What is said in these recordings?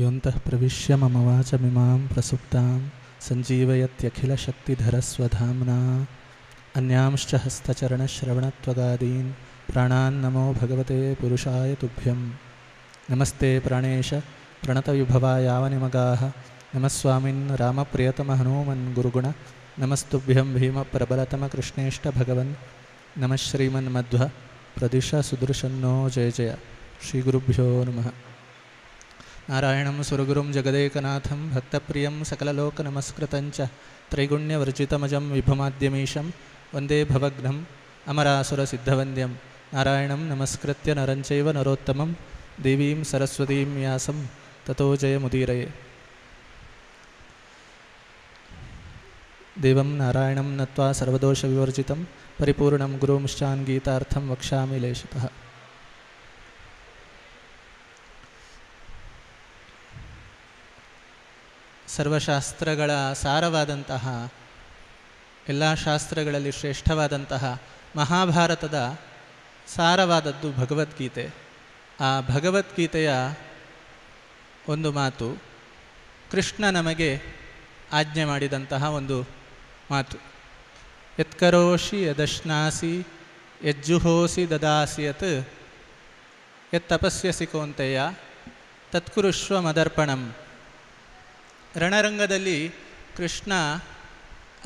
योऽन्तः प्रविश्य ममवाचमिमां प्रसुप्तां सञ्जीवयत्यखिलशक्तिधरस्वधाम्ना अन्यांश्च हस्तचरणश्रवणत्वगादीन् प्राणान् नमो भगवते पुरुषाय तुभ्यं नमस्ते प्राणेश प्रणतविभवा यावनिमगाः नमः स्वामिन् गुरुगुण नमस्तुभ्यं भीमप्रबलतमकृष्णेष्टभगवन् नमः श्रीमन्मध्व प्रदिशसुदृशन्नो जय जय श्रीगुरुभ्यो नमः నారాయణం సురగురుం జగదేకనాథం భక్తప్రియం సకలలోకనమస్కృతంచ త్రైగుణ్యవర్జితమజం విభుమాద్యమీశం వందే భవగ్నం అమరాసురసిద్ధవంద్యం నారాయణం నమస్కృత్య నరంచైవ నరోత్తమం దేవీం సరస్వతీం వ్యాసం తతో జయముదీరయే దేవం నారాయణం నత్వా సర్వదోష వివర్జితం పరిపూర్ణం గురుంశ్చాన్ గీతార్థం వక్ష్యామి లేషిత ಸರ್ವಶಾಸ್ತ್ರಗಳ ಸಾರವಾದಂತಹ ಎಲ್ಲ ಶಾಸ್ತ್ರಗಳಲ್ಲಿ ಶ್ರೇಷ್ಠವಾದಂತಹ ಮಹಾಭಾರತದ ಸಾರವಾದದ್ದು ಭಗವದ್ಗೀತೆ ಆ ಭಗವದ್ಗೀತೆಯ ಒಂದು ಮಾತು ಕೃಷ್ಣ ನಮಗೆ ಆಜ್ಞೆ ಮಾಡಿದಂತಹ ಒಂದು ಮಾತು ಯತ್ಕರೋಷಿ ಯದಶ್ನಾಸಿ ಯಜ್ಜುಹೋಸಿ ದದಾಸಿಯತ್ ಯತ್ ತಪಸ್ಸಿ ಕೋಂತೆಯ ತತ್ಕುರುಷ್ವ ಮದರ್ಪಣಂ ರಣರಂಗದಲ್ಲಿ ಕೃಷ್ಣ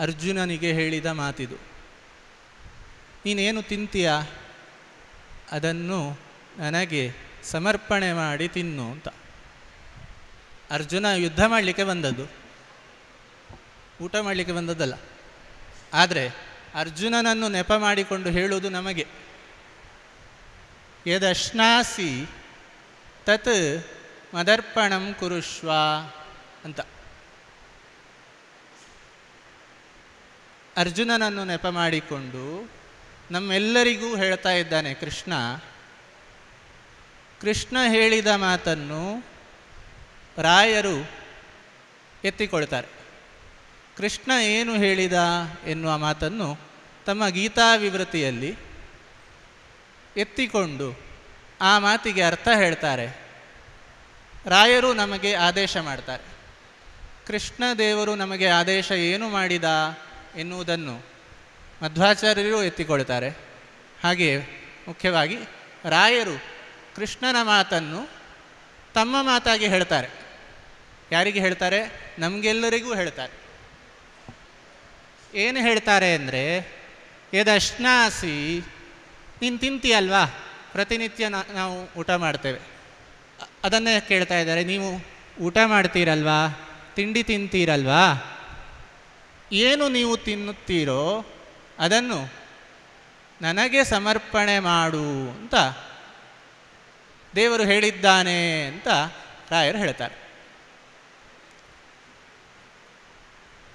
ಅರ್ಜುನನಿಗೆ ಹೇಳಿದ ಮಾತಿದು ನೀನೇನು ತಿಂತೀಯ ಅದನ್ನು ನನಗೆ ಸಮರ್ಪಣೆ ಮಾಡಿ ತಿನ್ನು ಅಂತ ಅರ್ಜುನ ಯುದ್ಧ ಮಾಡಲಿಕ್ಕೆ ಬಂದದ್ದು ಊಟ ಮಾಡಲಿಕ್ಕೆ ಬಂದದ್ದಲ್ಲ ಆದರೆ ಅರ್ಜುನನನ್ನು ನೆಪ ಮಾಡಿಕೊಂಡು ಹೇಳುವುದು ನಮಗೆ ಯದಶ್ನಾಸಿ ತತ್ ಮದರ್ಪಣಂ ಕುರುಷ್ವ ಅಂತ ಅರ್ಜುನನನ್ನು ನೆಪ ಮಾಡಿಕೊಂಡು ನಮ್ಮೆಲ್ಲರಿಗೂ ಹೇಳ್ತಾ ಇದ್ದಾನೆ ಕೃಷ್ಣ ಕೃಷ್ಣ ಹೇಳಿದ ಮಾತನ್ನು ರಾಯರು ಎತ್ತಿಕೊಳ್ತಾರೆ ಕೃಷ್ಣ ಏನು ಹೇಳಿದ ಎನ್ನುವ ಮಾತನ್ನು ತಮ್ಮ ಗೀತಾ ವಿವೃತಿಯಲ್ಲಿ ಎತ್ತಿಕೊಂಡು ಆ ಮಾತಿಗೆ ಅರ್ಥ ಹೇಳ್ತಾರೆ ರಾಯರು ನಮಗೆ ಆದೇಶ ಮಾಡ್ತಾರೆ ಕೃಷ್ಣ ದೇವರು ನಮಗೆ ಆದೇಶ ಏನು ಮಾಡಿದ ಎನ್ನುವುದನ್ನು ಮಧ್ವಾಚಾರ್ಯರು ಎತ್ತಿಕೊಳ್ತಾರೆ ಹಾಗೆಯೇ ಮುಖ್ಯವಾಗಿ ರಾಯರು ಕೃಷ್ಣನ ಮಾತನ್ನು ತಮ್ಮ ಮಾತಾಗಿ ಹೇಳ್ತಾರೆ ಯಾರಿಗೆ ಹೇಳ್ತಾರೆ ನಮಗೆಲ್ಲರಿಗೂ ಹೇಳ್ತಾರೆ ಏನು ಹೇಳ್ತಾರೆ ಅಂದರೆ ಎದಶ್ನಾಸಿ ನೀನು ತಿಂತೀಯಲ್ವಾ ಪ್ರತಿನಿತ್ಯ ನಾವು ಊಟ ಮಾಡ್ತೇವೆ ಅದನ್ನೇ ಕೇಳ್ತಾ ಇದ್ದಾರೆ ನೀವು ಊಟ ಮಾಡ್ತೀರಲ್ವಾ ತಿಂಡಿ ತಿಂತೀರಲ್ವಾ ಏನು ನೀವು ತಿನ್ನುತ್ತೀರೋ ಅದನ್ನು ನನಗೆ ಸಮರ್ಪಣೆ ಮಾಡು ಅಂತ ದೇವರು ಹೇಳಿದ್ದಾನೆ ಅಂತ ರಾಯರು ಹೇಳ್ತಾರೆ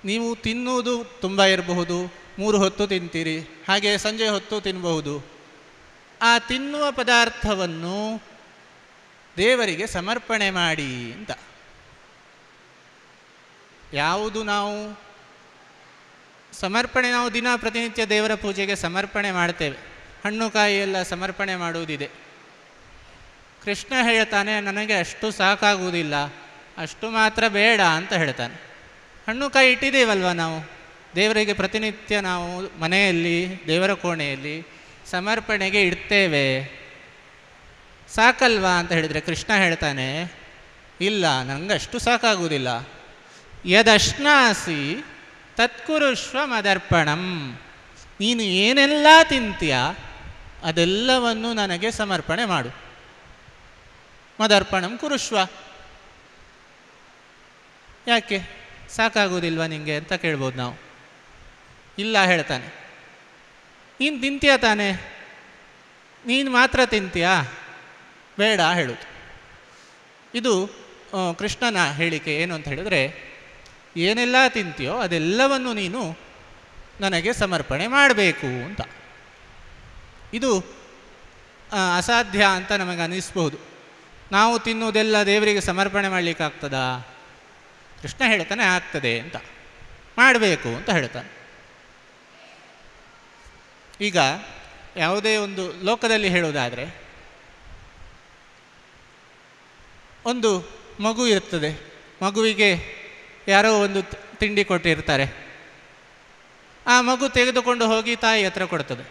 ನೀವು ತಿನ್ನುವುದು ತುಂಬ ಇರಬಹುದು ಮೂರು ಹೊತ್ತು ತಿಂತೀರಿ ಹಾಗೆ ಸಂಜೆ ಹೊತ್ತು ತಿನ್ನಬಹುದು ಆ ತಿನ್ನುವ ಪದಾರ್ಥವನ್ನು ದೇವರಿಗೆ ಸಮರ್ಪಣೆ ಮಾಡಿ ಅಂತ ಯಾವುದು ನಾವು ಸಮರ್ಪಣೆ ನಾವು ದಿನ ಪ್ರತಿನಿತ್ಯ ದೇವರ ಪೂಜೆಗೆ ಸಮರ್ಪಣೆ ಮಾಡ್ತೇವೆ ಹಣ್ಣು ಕಾಯಿ ಎಲ್ಲ ಸಮರ್ಪಣೆ ಮಾಡುವುದಿದೆ ಕೃಷ್ಣ ಹೇಳ್ತಾನೆ ನನಗೆ ಅಷ್ಟು ಸಾಕಾಗುವುದಿಲ್ಲ ಅಷ್ಟು ಮಾತ್ರ ಬೇಡ ಅಂತ ಹೇಳ್ತಾನೆ ಹಣ್ಣು ಕಾಯಿ ಇಟ್ಟಿದ್ದೀವಲ್ವ ನಾವು ದೇವರಿಗೆ ಪ್ರತಿನಿತ್ಯ ನಾವು ಮನೆಯಲ್ಲಿ ದೇವರ ಕೋಣೆಯಲ್ಲಿ ಸಮರ್ಪಣೆಗೆ ಇಡ್ತೇವೆ ಸಾಕಲ್ವಾ ಅಂತ ಹೇಳಿದರೆ ಕೃಷ್ಣ ಹೇಳ್ತಾನೆ ಇಲ್ಲ ಅಷ್ಟು ಸಾಕಾಗುವುದಿಲ್ಲ ಯದಶ್ನಾಸಿ ತತ್ಕುರುಶ್ವ ಮದರ್ಪಣಂ ನೀನು ಏನೆಲ್ಲ ತಿಂತೀಯ ಅದೆಲ್ಲವನ್ನು ನನಗೆ ಸಮರ್ಪಣೆ ಮಾಡು ಮದರ್ಪಣಂ ಕುರುಶ್ವ ಯಾಕೆ ಸಾಕಾಗೋದಿಲ್ವ ನಿಮಗೆ ಅಂತ ಕೇಳ್ಬೋದು ನಾವು ಇಲ್ಲ ಹೇಳ್ತಾನೆ ನೀನು ತಿಂತೀಯ ತಾನೆ ನೀನು ಮಾತ್ರ ತಿಂತೀಯಾ ಬೇಡ ಹೇಳುದು ಇದು ಕೃಷ್ಣನ ಹೇಳಿಕೆ ಏನು ಅಂತ ಹೇಳಿದರೆ ಏನೆಲ್ಲ ತಿಂತೀಯೋ ಅದೆಲ್ಲವನ್ನು ನೀನು ನನಗೆ ಸಮರ್ಪಣೆ ಮಾಡಬೇಕು ಅಂತ ಇದು ಅಸಾಧ್ಯ ಅಂತ ನಮಗೆ ಅನ್ನಿಸ್ಬಹುದು ನಾವು ತಿನ್ನುವುದೆಲ್ಲ ದೇವರಿಗೆ ಸಮರ್ಪಣೆ ಮಾಡಲಿಕ್ಕಾಗ್ತದ ಕೃಷ್ಣ ಹೇಳ್ತಾನೆ ಆಗ್ತದೆ ಅಂತ ಮಾಡಬೇಕು ಅಂತ ಹೇಳ್ತಾನೆ ಈಗ ಯಾವುದೇ ಒಂದು ಲೋಕದಲ್ಲಿ ಹೇಳುವುದಾದರೆ ಒಂದು ಮಗು ಇರ್ತದೆ ಮಗುವಿಗೆ ಯಾರೋ ಒಂದು ತಿಂಡಿ ಕೊಟ್ಟಿರ್ತಾರೆ ಆ ಮಗು ತೆಗೆದುಕೊಂಡು ಹೋಗಿ ತಾಯಿ ಹತ್ರ ಕೊಡ್ತದೆ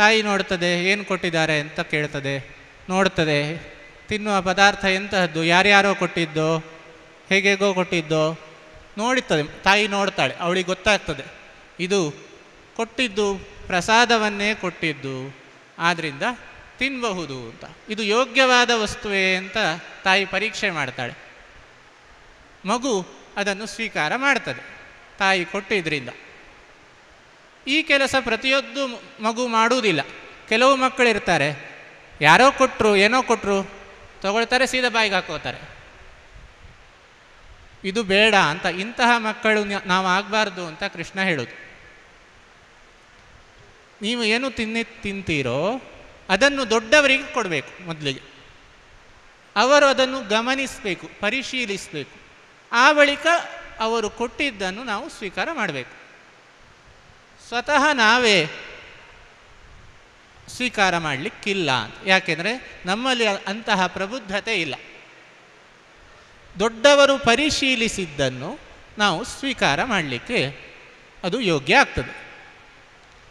ತಾಯಿ ನೋಡ್ತದೆ ಏನು ಕೊಟ್ಟಿದ್ದಾರೆ ಅಂತ ಕೇಳ್ತದೆ ನೋಡ್ತದೆ ತಿನ್ನುವ ಪದಾರ್ಥ ಎಂತಹದ್ದು ಯಾರ್ಯಾರೋ ಕೊಟ್ಟಿದ್ದೋ ಹೇಗೆಗೋ ಕೊಟ್ಟಿದ್ದೋ ನೋಡುತ್ತದೆ ತಾಯಿ ನೋಡ್ತಾಳೆ ಅವಳಿಗೆ ಗೊತ್ತಾಗ್ತದೆ ಇದು ಕೊಟ್ಟಿದ್ದು ಪ್ರಸಾದವನ್ನೇ ಕೊಟ್ಟಿದ್ದು ಆದ್ದರಿಂದ ತಿನ್ನಬಹುದು ಅಂತ ಇದು ಯೋಗ್ಯವಾದ ವಸ್ತುವೇ ಅಂತ ತಾಯಿ ಪರೀಕ್ಷೆ ಮಾಡ್ತಾಳೆ ಮಗು ಅದನ್ನು ಸ್ವೀಕಾರ ಮಾಡ್ತದೆ ತಾಯಿ ಕೊಟ್ಟು ಇದರಿಂದ ಈ ಕೆಲಸ ಪ್ರತಿಯೊಂದು ಮಗು ಮಾಡುವುದಿಲ್ಲ ಕೆಲವು ಮಕ್ಕಳಿರ್ತಾರೆ ಯಾರೋ ಕೊಟ್ಟರು ಏನೋ ಕೊಟ್ಟರು ತಗೊಳ್ತಾರೆ ಸೀದಾ ಬಾಯಿಗೆ ಹಾಕೋತಾರೆ ಇದು ಬೇಡ ಅಂತ ಇಂತಹ ಮಕ್ಕಳು ನಾವು ಆಗಬಾರ್ದು ಅಂತ ಕೃಷ್ಣ ಹೇಳೋದು ನೀವು ಏನು ತಿನ್ನಿ ತಿಂತೀರೋ ಅದನ್ನು ದೊಡ್ಡವರಿಗೆ ಕೊಡಬೇಕು ಮೊದಲಿಗೆ ಅವರು ಅದನ್ನು ಗಮನಿಸಬೇಕು ಪರಿಶೀಲಿಸಬೇಕು ಆ ಬಳಿಕ ಅವರು ಕೊಟ್ಟಿದ್ದನ್ನು ನಾವು ಸ್ವೀಕಾರ ಮಾಡಬೇಕು ಸ್ವತಃ ನಾವೇ ಸ್ವೀಕಾರ ಮಾಡಲಿಕ್ಕಿಲ್ಲ ಯಾಕೆಂದರೆ ನಮ್ಮಲ್ಲಿ ಅಂತಹ ಪ್ರಬುದ್ಧತೆ ಇಲ್ಲ ದೊಡ್ಡವರು ಪರಿಶೀಲಿಸಿದ್ದನ್ನು ನಾವು ಸ್ವೀಕಾರ ಮಾಡಲಿಕ್ಕೆ ಅದು ಯೋಗ್ಯ ಆಗ್ತದೆ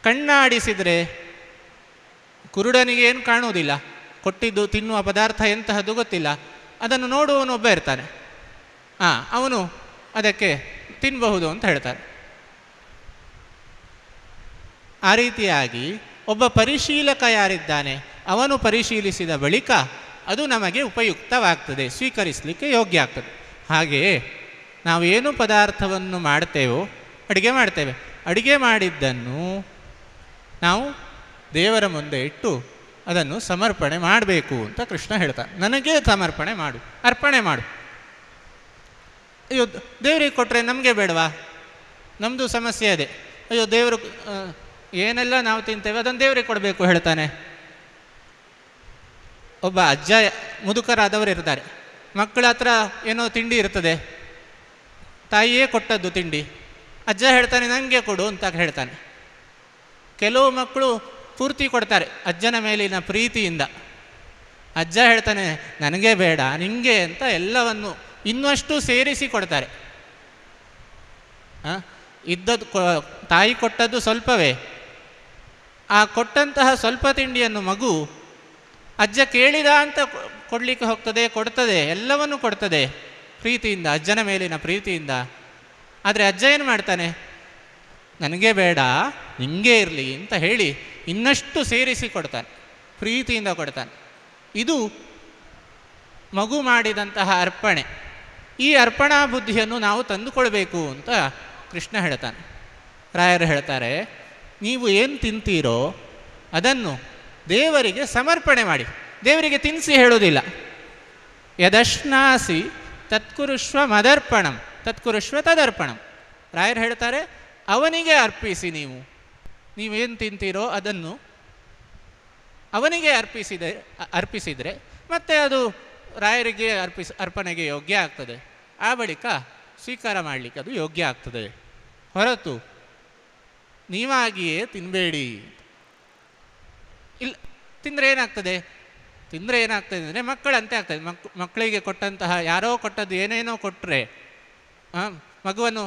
ಕಣ್ಣಾಡಿಸಿದರೆ ಕುರುಡನಿಗೇನು ಕಾಣುವುದಿಲ್ಲ ಕೊಟ್ಟಿದ್ದು ತಿನ್ನುವ ಪದಾರ್ಥ ಎಂತಹದ್ದು ಗೊತ್ತಿಲ್ಲ ಅದನ್ನು ಒಬ್ಬ ಇರ್ತಾನೆ ಹಾಂ ಅವನು ಅದಕ್ಕೆ ತಿನ್ನಬಹುದು ಅಂತ ಹೇಳ್ತಾರೆ ಆ ರೀತಿಯಾಗಿ ಒಬ್ಬ ಪರಿಶೀಲಕ ಯಾರಿದ್ದಾನೆ ಅವನು ಪರಿಶೀಲಿಸಿದ ಬಳಿಕ ಅದು ನಮಗೆ ಉಪಯುಕ್ತವಾಗ್ತದೆ ಸ್ವೀಕರಿಸಲಿಕ್ಕೆ ಯೋಗ್ಯ ಆಗ್ತದೆ ಹಾಗೆಯೇ ನಾವು ಏನು ಪದಾರ್ಥವನ್ನು ಮಾಡ್ತೇವೋ ಅಡುಗೆ ಮಾಡ್ತೇವೆ ಅಡುಗೆ ಮಾಡಿದ್ದನ್ನು ನಾವು ದೇವರ ಮುಂದೆ ಇಟ್ಟು ಅದನ್ನು ಸಮರ್ಪಣೆ ಮಾಡಬೇಕು ಅಂತ ಕೃಷ್ಣ ಹೇಳ್ತಾನೆ ನನಗೆ ಸಮರ್ಪಣೆ ಮಾಡು ಅರ್ಪಣೆ ಮಾಡು ಅಯ್ಯೋ ದೇವ್ರಿಗೆ ಕೊಟ್ಟರೆ ನಮಗೆ ಬೇಡವಾ ನಮ್ಮದು ಸಮಸ್ಯೆ ಅದೇ ಅಯ್ಯೋ ದೇವರು ಏನೆಲ್ಲ ನಾವು ತಿಂತೇವೆ ಅದನ್ನು ದೇವ್ರಿಗೆ ಕೊಡಬೇಕು ಹೇಳ್ತಾನೆ ಒಬ್ಬ ಅಜ್ಜ ಮುದುಕರಾದವರು ಇರ್ತಾರೆ ಮಕ್ಕಳ ಹತ್ರ ಏನೋ ತಿಂಡಿ ಇರ್ತದೆ ತಾಯಿಯೇ ಕೊಟ್ಟದ್ದು ತಿಂಡಿ ಅಜ್ಜ ಹೇಳ್ತಾನೆ ನನಗೆ ಕೊಡು ಅಂತ ಹೇಳ್ತಾನೆ ಕೆಲವು ಮಕ್ಕಳು ಪೂರ್ತಿ ಕೊಡ್ತಾರೆ ಅಜ್ಜನ ಮೇಲಿನ ಪ್ರೀತಿಯಿಂದ ಅಜ್ಜ ಹೇಳ್ತಾನೆ ನನಗೆ ಬೇಡ ನಿಮಗೆ ಅಂತ ಎಲ್ಲವನ್ನು ಇನ್ನಷ್ಟು ಸೇರಿಸಿ ಕೊಡ್ತಾರೆ ಇದ್ದದ್ದು ತಾಯಿ ಕೊಟ್ಟದ್ದು ಸ್ವಲ್ಪವೇ ಆ ಕೊಟ್ಟಂತಹ ಸ್ವಲ್ಪ ತಿಂಡಿಯನ್ನು ಮಗು ಅಜ್ಜ ಕೇಳಿದ ಅಂತ ಕೊಡಲಿಕ್ಕೆ ಹೋಗ್ತದೆ ಕೊಡ್ತದೆ ಎಲ್ಲವನ್ನೂ ಕೊಡ್ತದೆ ಪ್ರೀತಿಯಿಂದ ಅಜ್ಜನ ಮೇಲಿನ ಪ್ರೀತಿಯಿಂದ ಆದರೆ ಅಜ್ಜ ಏನು ಮಾಡ್ತಾನೆ ನನಗೆ ಬೇಡ ನಿಮಗೆ ಇರಲಿ ಅಂತ ಹೇಳಿ ಇನ್ನಷ್ಟು ಸೇರಿಸಿ ಕೊಡ್ತಾನೆ ಪ್ರೀತಿಯಿಂದ ಕೊಡ್ತಾನೆ ಇದು ಮಗು ಮಾಡಿದಂತಹ ಅರ್ಪಣೆ ಈ ಅರ್ಪಣಾ ಬುದ್ಧಿಯನ್ನು ನಾವು ತಂದುಕೊಳ್ಬೇಕು ಅಂತ ಕೃಷ್ಣ ಹೇಳ್ತಾನೆ ರಾಯರು ಹೇಳ್ತಾರೆ ನೀವು ಏನು ತಿಂತೀರೋ ಅದನ್ನು ದೇವರಿಗೆ ಸಮರ್ಪಣೆ ಮಾಡಿ ದೇವರಿಗೆ ತಿನ್ನಿಸಿ ಹೇಳೋದಿಲ್ಲ ಯದಶ್ನಾಸಿ ತತ್ಕುರುಷ್ವ ಮದರ್ಪಣಂ ತತ್ಕುರುಶ್ವ ತದರ್ಪಣಂ ರಾಯರು ಹೇಳ್ತಾರೆ ಅವನಿಗೆ ಅರ್ಪಿಸಿ ನೀವು ನೀವೇನು ತಿಂತೀರೋ ಅದನ್ನು ಅವನಿಗೆ ಅರ್ಪಿಸಿದೆ ಅರ್ಪಿಸಿದರೆ ಮತ್ತೆ ಅದು ರಾಯರಿಗೆ ಅರ್ಪಿಸ ಅರ್ಪಣೆಗೆ ಯೋಗ್ಯ ಆಗ್ತದೆ ಆ ಬಳಿಕ ಸ್ವೀಕಾರ ಮಾಡಲಿಕ್ಕೆ ಅದು ಯೋಗ್ಯ ಆಗ್ತದೆ ಹೊರತು ನೀವಾಗಿಯೇ ತಿನ್ನಬೇಡಿ ಇಲ್ಲ ತಿಂದರೆ ಏನಾಗ್ತದೆ ತಿಂದರೆ ಏನಾಗ್ತದೆ ಅಂದರೆ ಮಕ್ಕಳಂತೆ ಆಗ್ತದೆ ಮಕ್ ಮಕ್ಕಳಿಗೆ ಕೊಟ್ಟಂತಹ ಯಾರೋ ಕೊಟ್ಟದ್ದು ಏನೇನೋ ಕೊಟ್ಟರೆ ಮಗುವನ್ನು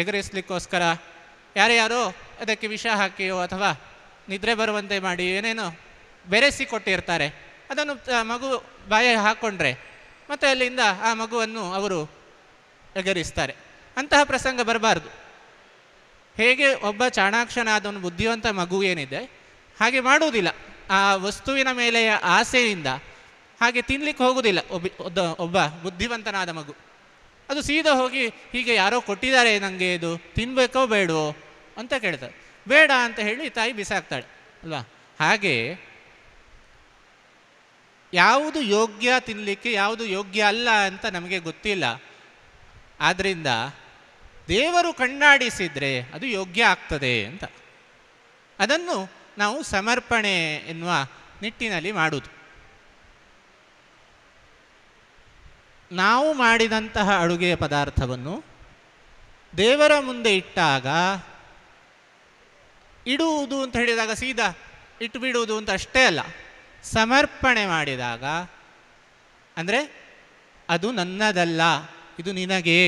ಎಗರಿಸ್ಲಿಕ್ಕೋಸ್ಕರ ಯಾರ್ಯಾರೋ ಅದಕ್ಕೆ ವಿಷ ಹಾಕಿಯೋ ಅಥವಾ ನಿದ್ರೆ ಬರುವಂತೆ ಮಾಡಿ ಏನೇನೋ ಬೆರೆಸಿ ಕೊಟ್ಟಿರ್ತಾರೆ ಅದನ್ನು ಮಗು ಬಾಯ ಹಾಕ್ಕೊಂಡ್ರೆ ಮತ್ತು ಅಲ್ಲಿಂದ ಆ ಮಗುವನ್ನು ಅವರು ಎಗರಿಸ್ತಾರೆ ಅಂತಹ ಪ್ರಸಂಗ ಬರಬಾರ್ದು ಹೇಗೆ ಒಬ್ಬ ಚಾಣಾಕ್ಷನಾದವನು ಬುದ್ಧಿವಂತ ಮಗು ಏನಿದೆ ಹಾಗೆ ಮಾಡುವುದಿಲ್ಲ ಆ ವಸ್ತುವಿನ ಮೇಲೆಯ ಆಸೆಯಿಂದ ಹಾಗೆ ತಿನ್ಲಿಕ್ಕೆ ಹೋಗುವುದಿಲ್ಲ ಒಬ್ಬ ಒಬ್ಬ ಬುದ್ಧಿವಂತನಾದ ಮಗು ಅದು ಸೀದಾ ಹೋಗಿ ಹೀಗೆ ಯಾರೋ ಕೊಟ್ಟಿದ್ದಾರೆ ನನಗೆ ಇದು ತಿನ್ಬೇಕೋ ಬೇಡವೋ ಅಂತ ಕೇಳ್ತಾರೆ ಬೇಡ ಅಂತ ಹೇಳಿ ತಾಯಿ ಬಿಸಾಕ್ತಾಳೆ ಅಲ್ವಾ ಹಾಗೆ ಯಾವುದು ಯೋಗ್ಯ ತಿನ್ನಲಿಕ್ಕೆ ಯಾವುದು ಯೋಗ್ಯ ಅಲ್ಲ ಅಂತ ನಮಗೆ ಗೊತ್ತಿಲ್ಲ ಆದ್ದರಿಂದ ದೇವರು ಕಣ್ಣಾಡಿಸಿದರೆ ಅದು ಯೋಗ್ಯ ಆಗ್ತದೆ ಅಂತ ಅದನ್ನು ನಾವು ಸಮರ್ಪಣೆ ಎನ್ನುವ ನಿಟ್ಟಿನಲ್ಲಿ ಮಾಡುವುದು ನಾವು ಮಾಡಿದಂತಹ ಅಡುಗೆಯ ಪದಾರ್ಥವನ್ನು ದೇವರ ಮುಂದೆ ಇಟ್ಟಾಗ ಇಡುವುದು ಅಂತ ಹೇಳಿದಾಗ ಸೀದಾ ಇಟ್ಟುಬಿಡುವುದು ಅಂತ ಅಷ್ಟೇ ಅಲ್ಲ ಸಮರ್ಪಣೆ ಮಾಡಿದಾಗ ಅಂದರೆ ಅದು ನನ್ನದಲ್ಲ ಇದು ನಿನಗೆ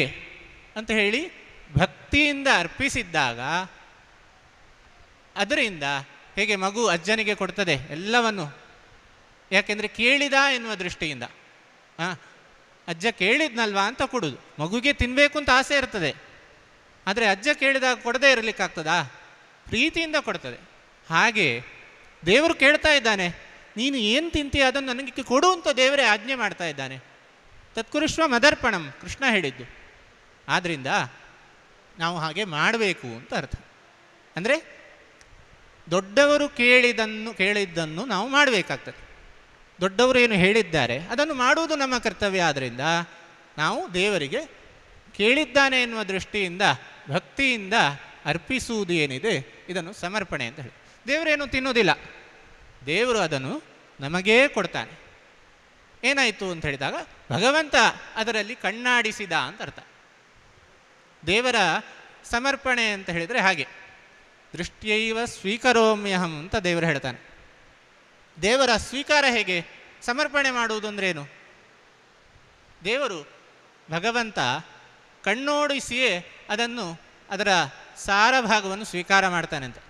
ಅಂತ ಹೇಳಿ ಭಕ್ತಿಯಿಂದ ಅರ್ಪಿಸಿದ್ದಾಗ ಅದರಿಂದ ಹೇಗೆ ಮಗು ಅಜ್ಜನಿಗೆ ಕೊಡ್ತದೆ ಎಲ್ಲವನ್ನು ಯಾಕೆಂದರೆ ಕೇಳಿದ ಎನ್ನುವ ದೃಷ್ಟಿಯಿಂದ ಹಾಂ ಅಜ್ಜ ಕೇಳಿದ್ನಲ್ವಾ ಅಂತ ಕೊಡುದು ಮಗುಗೆ ತಿನ್ನಬೇಕು ಅಂತ ಆಸೆ ಇರ್ತದೆ ಆದರೆ ಅಜ್ಜ ಕೇಳಿದಾಗ ಕೊಡದೇ ಇರಲಿಕ್ಕಾಗ್ತದಾ ಪ್ರೀತಿಯಿಂದ ಕೊಡ್ತದೆ ಹಾಗೆ ದೇವರು ಕೇಳ್ತಾ ಇದ್ದಾನೆ ನೀನು ಏನು ತಿಂತೀಯ ಅದನ್ನು ನನಗೆ ಕೊಡು ಅಂತ ದೇವರೇ ಆಜ್ಞೆ ಮಾಡ್ತಾ ಇದ್ದಾನೆ ತತ್ಕುರುಶ್ವ ಮದರ್ಪಣಂ ಕೃಷ್ಣ ಹೇಳಿದ್ದು ಆದ್ದರಿಂದ ನಾವು ಹಾಗೆ ಮಾಡಬೇಕು ಅಂತ ಅರ್ಥ ಅಂದರೆ ದೊಡ್ಡವರು ಕೇಳಿದನ್ನು ಕೇಳಿದ್ದನ್ನು ನಾವು ಮಾಡಬೇಕಾಗ್ತದೆ ದೊಡ್ಡವರು ಏನು ಹೇಳಿದ್ದಾರೆ ಅದನ್ನು ಮಾಡುವುದು ನಮ್ಮ ಕರ್ತವ್ಯ ಆದ್ದರಿಂದ ನಾವು ದೇವರಿಗೆ ಕೇಳಿದ್ದಾನೆ ಎನ್ನುವ ದೃಷ್ಟಿಯಿಂದ ಭಕ್ತಿಯಿಂದ ಅರ್ಪಿಸುವುದು ಏನಿದೆ ಇದನ್ನು ಸಮರ್ಪಣೆ ಅಂತ ಹೇಳಿ ದೇವರೇನು ತಿನ್ನೋದಿಲ್ಲ ದೇವರು ಅದನ್ನು ನಮಗೇ ಕೊಡ್ತಾನೆ ಏನಾಯಿತು ಅಂತ ಹೇಳಿದಾಗ ಭಗವಂತ ಅದರಲ್ಲಿ ಕಣ್ಣಾಡಿಸಿದ ಅಂತ ಅರ್ಥ ದೇವರ ಸಮರ್ಪಣೆ ಅಂತ ಹೇಳಿದರೆ ಹಾಗೆ ದೃಷ್ಟಿಯೈವ ಸ್ವೀಕರೋಮ್ಯಹಂ ಅಂತ ದೇವರು ಹೇಳ್ತಾನೆ ದೇವರ ಸ್ವೀಕಾರ ಹೇಗೆ ಸಮರ್ಪಣೆ ಮಾಡುವುದು ಅಂದ್ರೇನು ದೇವರು ಭಗವಂತ ಕಣ್ಣೋಡಿಸಿಯೇ ಅದನ್ನು ಅದರ ಸಾರ ಭಾಗವನ್ನು ಸ್ವೀಕಾರ ಮಾಡ್ತಾನೆ ಅಂತ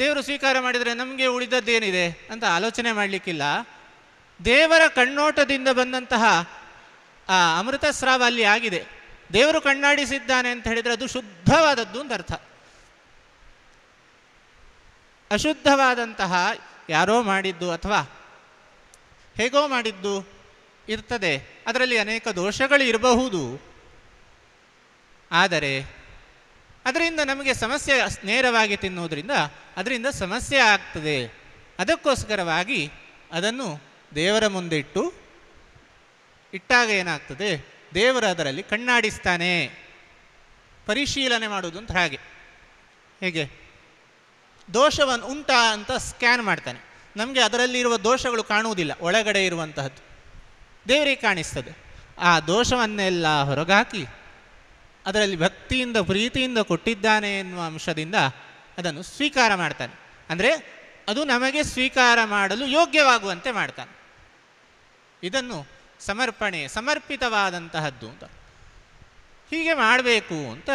ದೇವರು ಸ್ವೀಕಾರ ಮಾಡಿದರೆ ನಮಗೆ ಉಳಿದದ್ದೇನಿದೆ ಅಂತ ಆಲೋಚನೆ ಮಾಡಲಿಕ್ಕಿಲ್ಲ ದೇವರ ಕಣ್ಣೋಟದಿಂದ ಬಂದಂತಹ ಆ ಅಮೃತ ಸ್ರಾವ ಅಲ್ಲಿ ಆಗಿದೆ ದೇವರು ಕಣ್ಣಾಡಿಸಿದ್ದಾನೆ ಅಂತ ಹೇಳಿದರೆ ಅದು ಶುದ್ಧವಾದದ್ದು ಅಂತ ಅರ್ಥ ಅಶುದ್ಧವಾದಂತಹ ಯಾರೋ ಮಾಡಿದ್ದು ಅಥವಾ ಹೇಗೋ ಮಾಡಿದ್ದು ಇರ್ತದೆ ಅದರಲ್ಲಿ ಅನೇಕ ದೋಷಗಳು ಇರಬಹುದು ಆದರೆ ಅದರಿಂದ ನಮಗೆ ಸಮಸ್ಯೆ ನೇರವಾಗಿ ತಿನ್ನುವುದರಿಂದ ಅದರಿಂದ ಸಮಸ್ಯೆ ಆಗ್ತದೆ ಅದಕ್ಕೋಸ್ಕರವಾಗಿ ಅದನ್ನು ದೇವರ ಮುಂದೆ ಇಟ್ಟು ಇಟ್ಟಾಗ ಏನಾಗ್ತದೆ ದೇವರು ಅದರಲ್ಲಿ ಕಣ್ಣಾಡಿಸ್ತಾನೆ ಪರಿಶೀಲನೆ ಮಾಡೋದು ಅಂತ ಹಾಗೆ ಹೇಗೆ ದೋಷವನ್ನು ಉಂಟಾ ಅಂತ ಸ್ಕ್ಯಾನ್ ಮಾಡ್ತಾನೆ ನಮಗೆ ಅದರಲ್ಲಿರುವ ದೋಷಗಳು ಕಾಣುವುದಿಲ್ಲ ಒಳಗಡೆ ಇರುವಂತಹದ್ದು ದೇವರಿಗೆ ಕಾಣಿಸ್ತದೆ ಆ ದೋಷವನ್ನೆಲ್ಲ ಹೊರಗಾಕಿ ಅದರಲ್ಲಿ ಭಕ್ತಿಯಿಂದ ಪ್ರೀತಿಯಿಂದ ಕೊಟ್ಟಿದ್ದಾನೆ ಎನ್ನುವ ಅಂಶದಿಂದ ಅದನ್ನು ಸ್ವೀಕಾರ ಮಾಡ್ತಾನೆ ಅಂದರೆ ಅದು ನಮಗೆ ಸ್ವೀಕಾರ ಮಾಡಲು ಯೋಗ್ಯವಾಗುವಂತೆ ಮಾಡ್ತಾನೆ ಇದನ್ನು ಸಮರ್ಪಣೆ ಸಮರ್ಪಿತವಾದಂತಹದ್ದು ಅಂತ ಹೀಗೆ ಮಾಡಬೇಕು ಅಂತ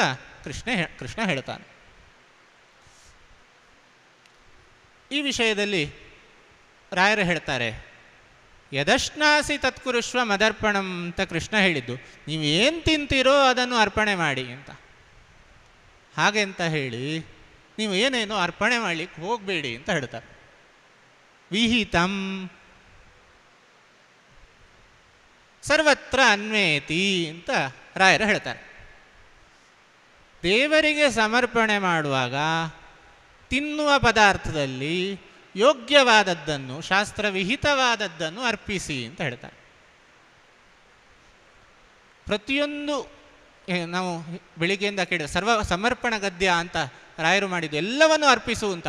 ಕೃಷ್ಣ ಕೃಷ್ಣ ಹೇಳ್ತಾನೆ ಈ ವಿಷಯದಲ್ಲಿ ರಾಯರು ಹೇಳ್ತಾರೆ ಯದಶ್ನಾಸಿ ತತ್ಕುರುಶ್ವ ಮದರ್ಪಣಂ ಅಂತ ಕೃಷ್ಣ ಹೇಳಿದ್ದು ನೀವು ಏನು ತಿಂತೀರೋ ಅದನ್ನು ಅರ್ಪಣೆ ಮಾಡಿ ಅಂತ ಹಾಗೆ ಅಂತ ಹೇಳಿ ನೀವು ಏನೇನೋ ಅರ್ಪಣೆ ಮಾಡಲಿಕ್ಕೆ ಹೋಗಬೇಡಿ ಅಂತ ಹೇಳ್ತಾರೆ ವಿಹಿತಂ ಸರ್ವತ್ರ ಅನ್ವೇತಿ ಅಂತ ರಾಯರು ಹೇಳ್ತಾರೆ ದೇವರಿಗೆ ಸಮರ್ಪಣೆ ಮಾಡುವಾಗ ತಿನ್ನುವ ಪದಾರ್ಥದಲ್ಲಿ ಯೋಗ್ಯವಾದದ್ದನ್ನು ಶಾಸ್ತ್ರವಿಹಿತವಾದದ್ದನ್ನು ಅರ್ಪಿಸಿ ಅಂತ ಹೇಳ್ತಾರೆ ಪ್ರತಿಯೊಂದು ನಾವು ಬೆಳಿಗ್ಗೆಯಿಂದ ಕೇಳಿದ ಸರ್ವ ಸಮರ್ಪಣ ಗದ್ಯ ಅಂತ ರಾಯರು ಮಾಡಿದ್ದು ಎಲ್ಲವನ್ನೂ ಅರ್ಪಿಸುವಂತ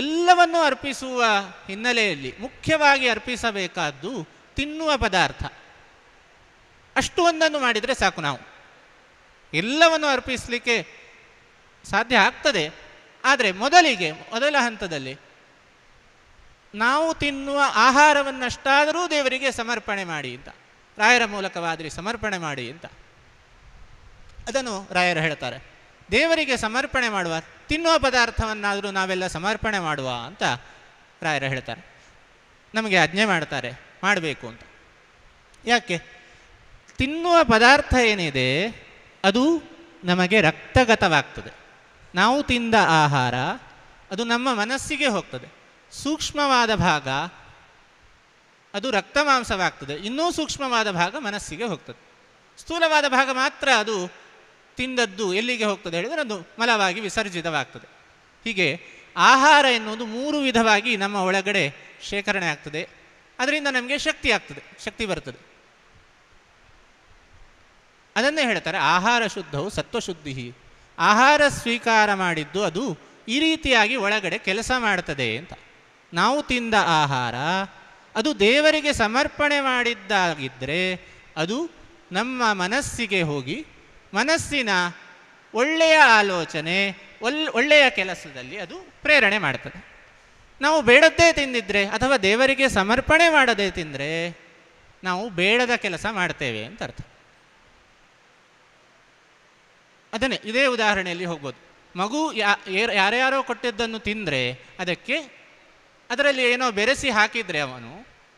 ಎಲ್ಲವನ್ನೂ ಅರ್ಪಿಸುವ ಹಿನ್ನೆಲೆಯಲ್ಲಿ ಮುಖ್ಯವಾಗಿ ಅರ್ಪಿಸಬೇಕಾದ್ದು ತಿನ್ನುವ ಪದಾರ್ಥ ಅಷ್ಟು ಒಂದನ್ನು ಮಾಡಿದರೆ ಸಾಕು ನಾವು ಎಲ್ಲವನ್ನು ಅರ್ಪಿಸಲಿಕ್ಕೆ ಸಾಧ್ಯ ಆಗ್ತದೆ ಆದರೆ ಮೊದಲಿಗೆ ಮೊದಲ ಹಂತದಲ್ಲಿ ನಾವು ತಿನ್ನುವ ಆಹಾರವನ್ನಷ್ಟಾದರೂ ದೇವರಿಗೆ ಸಮರ್ಪಣೆ ಮಾಡಿ ಅಂತ ರಾಯರ ಮೂಲಕವಾದರೆ ಸಮರ್ಪಣೆ ಮಾಡಿ ಅಂತ ಅದನ್ನು ರಾಯರು ಹೇಳ್ತಾರೆ ದೇವರಿಗೆ ಸಮರ್ಪಣೆ ಮಾಡುವ ತಿನ್ನುವ ಪದಾರ್ಥವನ್ನಾದರೂ ನಾವೆಲ್ಲ ಸಮರ್ಪಣೆ ಮಾಡುವ ಅಂತ ರಾಯರು ಹೇಳ್ತಾರೆ ನಮಗೆ ಆಜ್ಞೆ ಮಾಡ್ತಾರೆ ಮಾಡಬೇಕು ಅಂತ ಯಾಕೆ ತಿನ್ನುವ ಪದಾರ್ಥ ಏನಿದೆ ಅದು ನಮಗೆ ರಕ್ತಗತವಾಗ್ತದೆ ನಾವು ತಿಂದ ಆಹಾರ ಅದು ನಮ್ಮ ಮನಸ್ಸಿಗೆ ಹೋಗ್ತದೆ ಸೂಕ್ಷ್ಮವಾದ ಭಾಗ ಅದು ರಕ್ತ ಮಾಂಸವಾಗ್ತದೆ ಇನ್ನೂ ಸೂಕ್ಷ್ಮವಾದ ಭಾಗ ಮನಸ್ಸಿಗೆ ಹೋಗ್ತದೆ ಸ್ಥೂಲವಾದ ಭಾಗ ಮಾತ್ರ ಅದು ತಿಂದದ್ದು ಎಲ್ಲಿಗೆ ಹೋಗ್ತದೆ ಹೇಳಿದರೆ ಅದು ಮಲವಾಗಿ ವಿಸರ್ಜಿತವಾಗ್ತದೆ ಹೀಗೆ ಆಹಾರ ಎನ್ನುವುದು ಮೂರು ವಿಧವಾಗಿ ನಮ್ಮ ಒಳಗಡೆ ಶೇಖರಣೆ ಆಗ್ತದೆ ಅದರಿಂದ ನಮಗೆ ಶಕ್ತಿ ಆಗ್ತದೆ ಶಕ್ತಿ ಬರ್ತದೆ ಅದನ್ನೇ ಹೇಳ್ತಾರೆ ಆಹಾರ ಶುದ್ಧವು ಸತ್ವಶುದ್ಧಿ ಆಹಾರ ಸ್ವೀಕಾರ ಮಾಡಿದ್ದು ಅದು ಈ ರೀತಿಯಾಗಿ ಒಳಗಡೆ ಕೆಲಸ ಮಾಡ್ತದೆ ಅಂತ ನಾವು ತಿಂದ ಆಹಾರ ಅದು ದೇವರಿಗೆ ಸಮರ್ಪಣೆ ಮಾಡಿದ್ದಾಗಿದ್ದರೆ ಅದು ನಮ್ಮ ಮನಸ್ಸಿಗೆ ಹೋಗಿ ಮನಸ್ಸಿನ ಒಳ್ಳೆಯ ಆಲೋಚನೆ ಒಲ್ ಒಳ್ಳೆಯ ಕೆಲಸದಲ್ಲಿ ಅದು ಪ್ರೇರಣೆ ಮಾಡ್ತದೆ ನಾವು ಬೇಡದ್ದೇ ತಿಂದಿದ್ರೆ ಅಥವಾ ದೇವರಿಗೆ ಸಮರ್ಪಣೆ ಮಾಡದೇ ತಿಂದರೆ ನಾವು ಬೇಡದ ಕೆಲಸ ಮಾಡ್ತೇವೆ ಅಂತ ಅರ್ಥ ಅದನ್ನೇ ಇದೇ ಉದಾಹರಣೆಯಲ್ಲಿ ಹೋಗ್ಬೋದು ಮಗು ಯಾ ಯಾರ್ಯಾರೋ ಕೊಟ್ಟಿದ್ದನ್ನು ತಿಂದರೆ ಅದಕ್ಕೆ ಅದರಲ್ಲಿ ಏನೋ ಬೆರೆಸಿ ಹಾಕಿದರೆ ಅವನು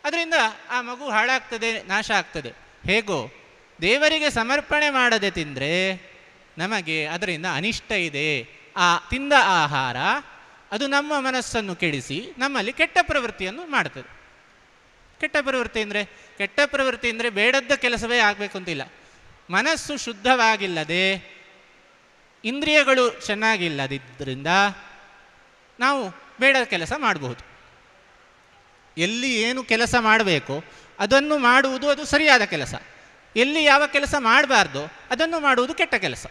ಅದರಿಂದ ಆ ಮಗು ಹಾಳಾಗ್ತದೆ ನಾಶ ಆಗ್ತದೆ ಹೇಗೋ ದೇವರಿಗೆ ಸಮರ್ಪಣೆ ಮಾಡದೆ ತಿಂದರೆ ನಮಗೆ ಅದರಿಂದ ಅನಿಷ್ಟ ಇದೆ ಆ ತಿಂದ ಆಹಾರ ಅದು ನಮ್ಮ ಮನಸ್ಸನ್ನು ಕೆಡಿಸಿ ನಮ್ಮಲ್ಲಿ ಕೆಟ್ಟ ಪ್ರವೃತ್ತಿಯನ್ನು ಮಾಡ್ತದೆ ಕೆಟ್ಟ ಪ್ರವೃತ್ತಿ ಅಂದರೆ ಕೆಟ್ಟ ಪ್ರವೃತ್ತಿ ಅಂದರೆ ಬೇಡದ್ದ ಕೆಲಸವೇ ಆಗಬೇಕು ಅಂತಿಲ್ಲ ಮನಸ್ಸು ಶುದ್ಧವಾಗಿಲ್ಲದೆ ಇಂದ್ರಿಯಗಳು ಚೆನ್ನಾಗಿಲ್ಲದಿದ್ದರಿಂದ ನಾವು ಬೇಡದ ಕೆಲಸ ಮಾಡಬಹುದು ಎಲ್ಲಿ ಏನು ಕೆಲಸ ಮಾಡಬೇಕು ಅದನ್ನು ಮಾಡುವುದು ಅದು ಸರಿಯಾದ ಕೆಲಸ ಎಲ್ಲಿ ಯಾವ ಕೆಲಸ ಮಾಡಬಾರ್ದು ಅದನ್ನು ಮಾಡುವುದು ಕೆಟ್ಟ ಕೆಲಸ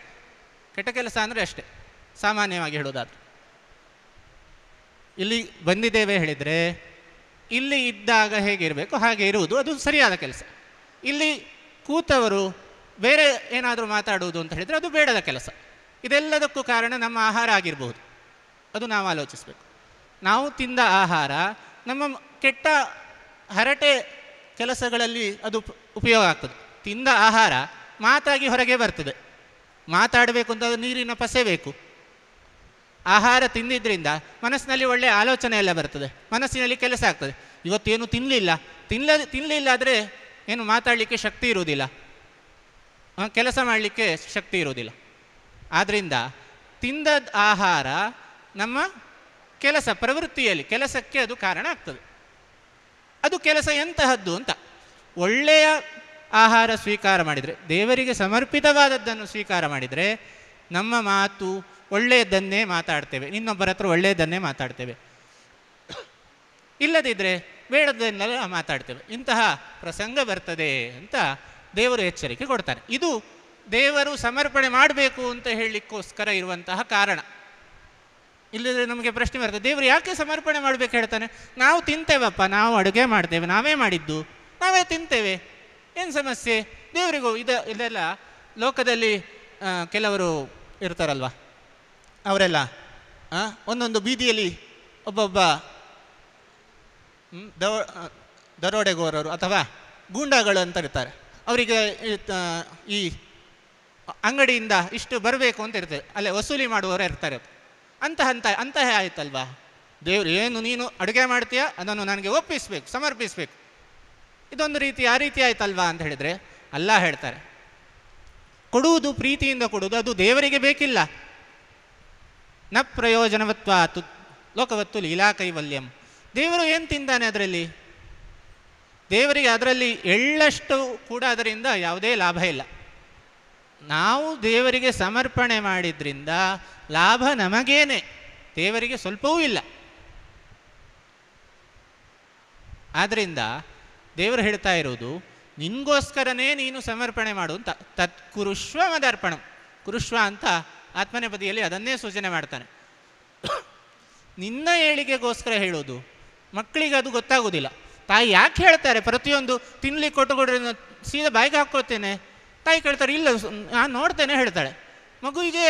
ಕೆಟ್ಟ ಕೆಲಸ ಅಂದರೆ ಅಷ್ಟೇ ಸಾಮಾನ್ಯವಾಗಿ ಹೇಳೋದಾದ್ರೆ ಇಲ್ಲಿ ಬಂದಿದ್ದೇವೆ ಹೇಳಿದರೆ ಇಲ್ಲಿ ಇದ್ದಾಗ ಹೇಗಿರಬೇಕು ಹಾಗೆ ಇರುವುದು ಅದು ಸರಿಯಾದ ಕೆಲಸ ಇಲ್ಲಿ ಕೂತವರು ಬೇರೆ ಏನಾದರೂ ಮಾತಾಡುವುದು ಅಂತ ಹೇಳಿದರೆ ಅದು ಬೇಡದ ಕೆಲಸ ಇದೆಲ್ಲದಕ್ಕೂ ಕಾರಣ ನಮ್ಮ ಆಹಾರ ಆಗಿರಬಹುದು ಅದು ನಾವು ಆಲೋಚಿಸಬೇಕು ನಾವು ತಿಂದ ಆಹಾರ ನಮ್ಮ ಕೆಟ್ಟ ಹರಟೆ ಕೆಲಸಗಳಲ್ಲಿ ಅದು ಉಪಯೋಗ ಆಗ್ತದೆ ತಿಂದ ಆಹಾರ ಮಾತಾಗಿ ಹೊರಗೆ ಬರ್ತದೆ ಮಾತಾಡಬೇಕು ಅಂತ ನೀರಿನ ಪಸೆ ಬೇಕು ಆಹಾರ ತಿಂದಿದ್ದರಿಂದ ಮನಸ್ಸಿನಲ್ಲಿ ಒಳ್ಳೆಯ ಆಲೋಚನೆ ಎಲ್ಲ ಬರ್ತದೆ ಮನಸ್ಸಿನಲ್ಲಿ ಕೆಲಸ ಆಗ್ತದೆ ಇವತ್ತೇನು ತಿನ್ನಲಿಲ್ಲ ತಿನ್ನ ತಿನ್ನಲಿಲ್ಲ ಆದರೆ ಏನು ಮಾತಾಡಲಿಕ್ಕೆ ಶಕ್ತಿ ಇರುವುದಿಲ್ಲ ಕೆಲಸ ಮಾಡಲಿಕ್ಕೆ ಶಕ್ತಿ ಇರುವುದಿಲ್ಲ ಆದ್ದರಿಂದ ತಿಂದ ಆಹಾರ ನಮ್ಮ ಕೆಲಸ ಪ್ರವೃತ್ತಿಯಲ್ಲಿ ಕೆಲಸಕ್ಕೆ ಅದು ಕಾರಣ ಆಗ್ತದೆ ಅದು ಕೆಲಸ ಎಂತಹದ್ದು ಅಂತ ಒಳ್ಳೆಯ ಆಹಾರ ಸ್ವೀಕಾರ ಮಾಡಿದರೆ ದೇವರಿಗೆ ಸಮರ್ಪಿತವಾದದ್ದನ್ನು ಸ್ವೀಕಾರ ಮಾಡಿದರೆ ನಮ್ಮ ಮಾತು ಒಳ್ಳೆಯದನ್ನೇ ಮಾತಾಡ್ತೇವೆ ಇನ್ನೊಬ್ಬರ ಹತ್ರ ಒಳ್ಳೆಯದನ್ನೇ ಮಾತಾಡ್ತೇವೆ ಇಲ್ಲದಿದ್ದರೆ ಬೇಡದನ್ನೆಲ್ಲ ಮಾತಾಡ್ತೇವೆ ಇಂತಹ ಪ್ರಸಂಗ ಬರ್ತದೆ ಅಂತ ದೇವರು ಎಚ್ಚರಿಕೆ ಕೊಡ್ತಾರೆ ಇದು ದೇವರು ಸಮರ್ಪಣೆ ಮಾಡಬೇಕು ಅಂತ ಹೇಳಲಿಕ್ಕೋಸ್ಕರ ಇರುವಂತಹ ಕಾರಣ ಇಲ್ಲದ್ರೆ ನಮಗೆ ಪ್ರಶ್ನೆ ಬರ್ತದೆ ದೇವರು ಯಾಕೆ ಸಮರ್ಪಣೆ ಮಾಡಬೇಕು ಹೇಳ್ತಾನೆ ನಾವು ತಿಂತೇವಪ್ಪ ನಾವು ಅಡುಗೆ ಮಾಡ್ತೇವೆ ನಾವೇ ಮಾಡಿದ್ದು ನಾವೇ ತಿಂತೇವೆ ಏನು ಸಮಸ್ಯೆ ದೇವರಿಗೂ ಇದ ಇದೆಲ್ಲ ಲೋಕದಲ್ಲಿ ಕೆಲವರು ಇರ್ತಾರಲ್ವ ಅವರೆಲ್ಲ ಒಂದೊಂದು ಬೀದಿಯಲ್ಲಿ ಒಬ್ಬೊಬ್ಬ ದೋ ದರೋಡೆಗೋರರು ಅಥವಾ ಗೂಂಡಾಗಳು ಅಂತ ಇರ್ತಾರೆ ಅವರಿಗೆ ಈ ಅಂಗಡಿಯಿಂದ ಇಷ್ಟು ಬರಬೇಕು ಅಂತ ಇರ್ತದೆ ಅಲ್ಲೇ ವಸೂಲಿ ಮಾಡುವವರೇ ಇರ್ತಾರೆ ಅಂತ ಅಂತ ಅಂತಹೇ ಆಯ್ತಲ್ವಾ ದೇವ್ರು ಏನು ನೀನು ಅಡುಗೆ ಮಾಡ್ತೀಯ ಅದನ್ನು ನನಗೆ ಒಪ್ಪಿಸ್ಬೇಕು ಸಮರ್ಪಿಸ್ಬೇಕು ಇದೊಂದು ರೀತಿ ಆ ರೀತಿ ಆಯ್ತಲ್ವಾ ಅಂತ ಹೇಳಿದರೆ ಅಲ್ಲ ಹೇಳ್ತಾರೆ ಕೊಡುವುದು ಪ್ರೀತಿಯಿಂದ ಕೊಡುವುದು ಅದು ದೇವರಿಗೆ ಬೇಕಿಲ್ಲ ನ ಪ್ರಯೋಜನವತ್ವ ಲೋಕವತ್ತು ಲೀಲಾ ಕೈವಲ್ಯಂ ದೇವರು ಏನು ತಿಂದಾನೆ ಅದರಲ್ಲಿ ದೇವರಿಗೆ ಅದರಲ್ಲಿ ಎಳ್ಳಷ್ಟು ಕೂಡ ಅದರಿಂದ ಯಾವುದೇ ಲಾಭ ಇಲ್ಲ ನಾವು ದೇವರಿಗೆ ಸಮರ್ಪಣೆ ಮಾಡಿದ್ರಿಂದ ಲಾಭ ನಮಗೇನೆ ದೇವರಿಗೆ ಸ್ವಲ್ಪವೂ ಇಲ್ಲ ಆದ್ದರಿಂದ ದೇವರು ಹೇಳ್ತಾ ಇರೋದು ನಿನ್ಗೋಸ್ಕರನೇ ನೀನು ಸಮರ್ಪಣೆ ಮಾಡು ಅಂತ ತತ್ ಕುರುಶ್ವ ಮದರ್ಪಣ ಕುರುಶ್ವ ಅಂತ ಬದಿಯಲ್ಲಿ ಅದನ್ನೇ ಸೂಚನೆ ಮಾಡ್ತಾನೆ ನಿನ್ನ ಏಳಿಗೆಗೋಸ್ಕರ ಹೇಳೋದು ಮಕ್ಕಳಿಗೆ ಅದು ಗೊತ್ತಾಗೋದಿಲ್ಲ ತಾಯಿ ಯಾಕೆ ಹೇಳ್ತಾರೆ ಪ್ರತಿಯೊಂದು ತಿನ್ಲಿಕ್ಕೆ ಕೊಟ್ಟುಕೊಡ್ರಿ ಸೀದಾ ಬಾಯಿಗೆ ಹಾಕೋತೇನೆ ತಾಯಿ ಕೇಳ್ತಾರೆ ಇಲ್ಲ ನಾನು ನೋಡ್ತೇನೆ ಹೇಳ್ತಾಳೆ ಮಗುವಿಗೆ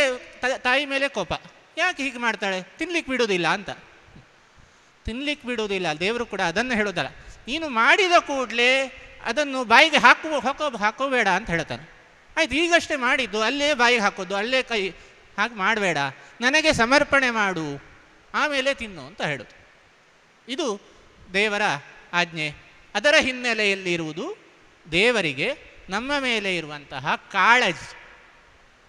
ತಾಯಿ ಮೇಲೆ ಕೋಪ ಯಾಕೆ ಹೀಗೆ ಮಾಡ್ತಾಳೆ ತಿನ್ಲಿಕ್ಕೆ ಬಿಡೋದಿಲ್ಲ ಅಂತ ತಿನ್ಲಿಕ್ಕೆ ಬಿಡೋದಿಲ್ಲ ದೇವರು ಕೂಡ ಅದನ್ನು ಹೇಳೋದಲ್ಲ ನೀನು ಮಾಡಿದ ಕೂಡಲೇ ಅದನ್ನು ಬಾಯಿಗೆ ಹಾಕುವ ಹಾಕೋ ಹಾಕೋಬೇಡ ಅಂತ ಹೇಳ್ತಾನೆ ಆಯ್ತು ಈಗಷ್ಟೇ ಮಾಡಿದ್ದು ಅಲ್ಲೇ ಬಾಯಿಗೆ ಹಾಕೋದು ಅಲ್ಲೇ ಕೈ ಹಾಗೆ ಮಾಡಬೇಡ ನನಗೆ ಸಮರ್ಪಣೆ ಮಾಡು ಆಮೇಲೆ ತಿನ್ನು ಅಂತ ಹೇಳೋದು ಇದು ದೇವರ ಆಜ್ಞೆ ಅದರ ಹಿನ್ನೆಲೆಯಲ್ಲಿರುವುದು ದೇವರಿಗೆ ನಮ್ಮ ಮೇಲೆ ಇರುವಂತಹ ಕಾಳಜಿ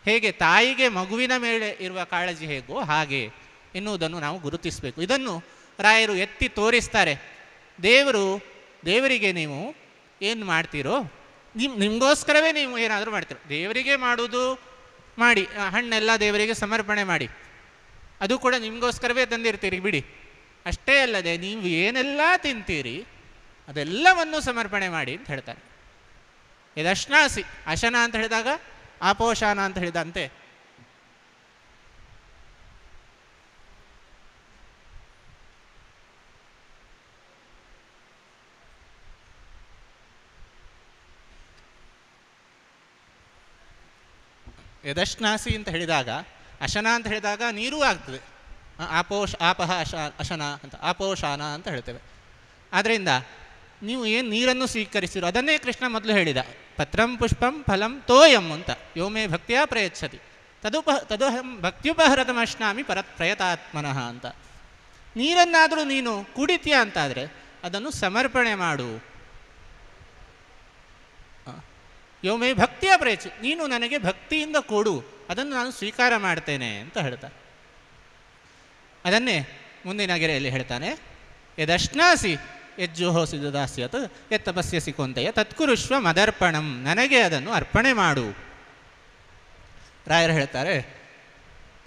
ಹೇಗೆ ತಾಯಿಗೆ ಮಗುವಿನ ಮೇಲೆ ಇರುವ ಕಾಳಜಿ ಹೇಗೋ ಹಾಗೆ ಎನ್ನುವುದನ್ನು ನಾವು ಗುರುತಿಸಬೇಕು ಇದನ್ನು ರಾಯರು ಎತ್ತಿ ತೋರಿಸ್ತಾರೆ ದೇವರು ದೇವರಿಗೆ ನೀವು ಏನು ಮಾಡ್ತೀರೋ ನಿಮ್ ನಿಮಗೋಸ್ಕರವೇ ನೀವು ಏನಾದರೂ ಮಾಡ್ತೀರೋ ದೇವರಿಗೆ ಮಾಡುವುದು ಮಾಡಿ ಹಣ್ಣೆಲ್ಲ ದೇವರಿಗೆ ಸಮರ್ಪಣೆ ಮಾಡಿ ಅದು ಕೂಡ ನಿಮಗೋಸ್ಕರವೇ ತಂದಿರ್ತೀರಿ ಬಿಡಿ ಅಷ್ಟೇ ಅಲ್ಲದೆ ನೀವು ಏನೆಲ್ಲ ತಿಂತೀರಿ ಅದೆಲ್ಲವನ್ನು ಸಮರ್ಪಣೆ ಮಾಡಿ ಅಂತ ಹೇಳ್ತಾರೆ ಇದು ಅಶನ ಅಂತ ಹೇಳಿದಾಗ ಆಪೋಶಾನ ಅಂತ ಹೇಳಿದಂತೆ ಯದಶ್ನಾಸಿ ಅಂತ ಹೇಳಿದಾಗ ಅಶನ ಅಂತ ಹೇಳಿದಾಗ ನೀರೂ ಆಗ್ತದೆ ಆಪೋಷ್ ಆಪಹ ಅಶ ಅಶನ ಅಂತ ಆಪೋಷಾನ ಅಂತ ಹೇಳ್ತೇವೆ ಆದ್ದರಿಂದ ನೀವು ಏನು ನೀರನ್ನು ಸ್ವೀಕರಿಸಿರು ಅದನ್ನೇ ಕೃಷ್ಣ ಮೊದಲು ಹೇಳಿದ ಪತ್ರಂ ಪುಷ್ಪಂ ಫಲಂ ತೋಯಂ ಅಂತ ವ್ಯೋಮೇ ಭಕ್ತಿಯ ಪ್ರಯತ್ಸತಿ ತದುಪ ತದಹಂ ಭಕ್ತ್ಯುಪಹರತಮಶ್ನಾಮಿ ಪರ ಪ್ರಯತಾತ್ಮನಃ ಅಂತ ನೀರನ್ನಾದರೂ ನೀನು ಕುಡಿತೀಯ ಅಂತಾದರೆ ಅದನ್ನು ಸಮರ್ಪಣೆ ಮಾಡು ಯೋಮೇ ಭಕ್ತಿಯ ಪ್ರಯಚ್ ನೀನು ನನಗೆ ಭಕ್ತಿಯಿಂದ ಕೊಡು ಅದನ್ನು ನಾನು ಸ್ವೀಕಾರ ಮಾಡ್ತೇನೆ ಅಂತ ಹೇಳ್ತಾ ಅದನ್ನೇ ಮುಂದಿನ ಗೆರೆಯಲ್ಲಿ ಹೇಳ್ತಾನೆ ಯದಶ್ನಾಸಿ ಯಜ್ಜುಹೋ ಸುದಾಸ್ಯತ್ ಯತ್ತಪಸ್ಯಸಿ ಕೊಂತೆಯ ತತ್ಕುರುಶ್ವ ಮದರ್ಪಣಂ ನನಗೆ ಅದನ್ನು ಅರ್ಪಣೆ ಮಾಡು ರಾಯರು ಹೇಳ್ತಾರೆ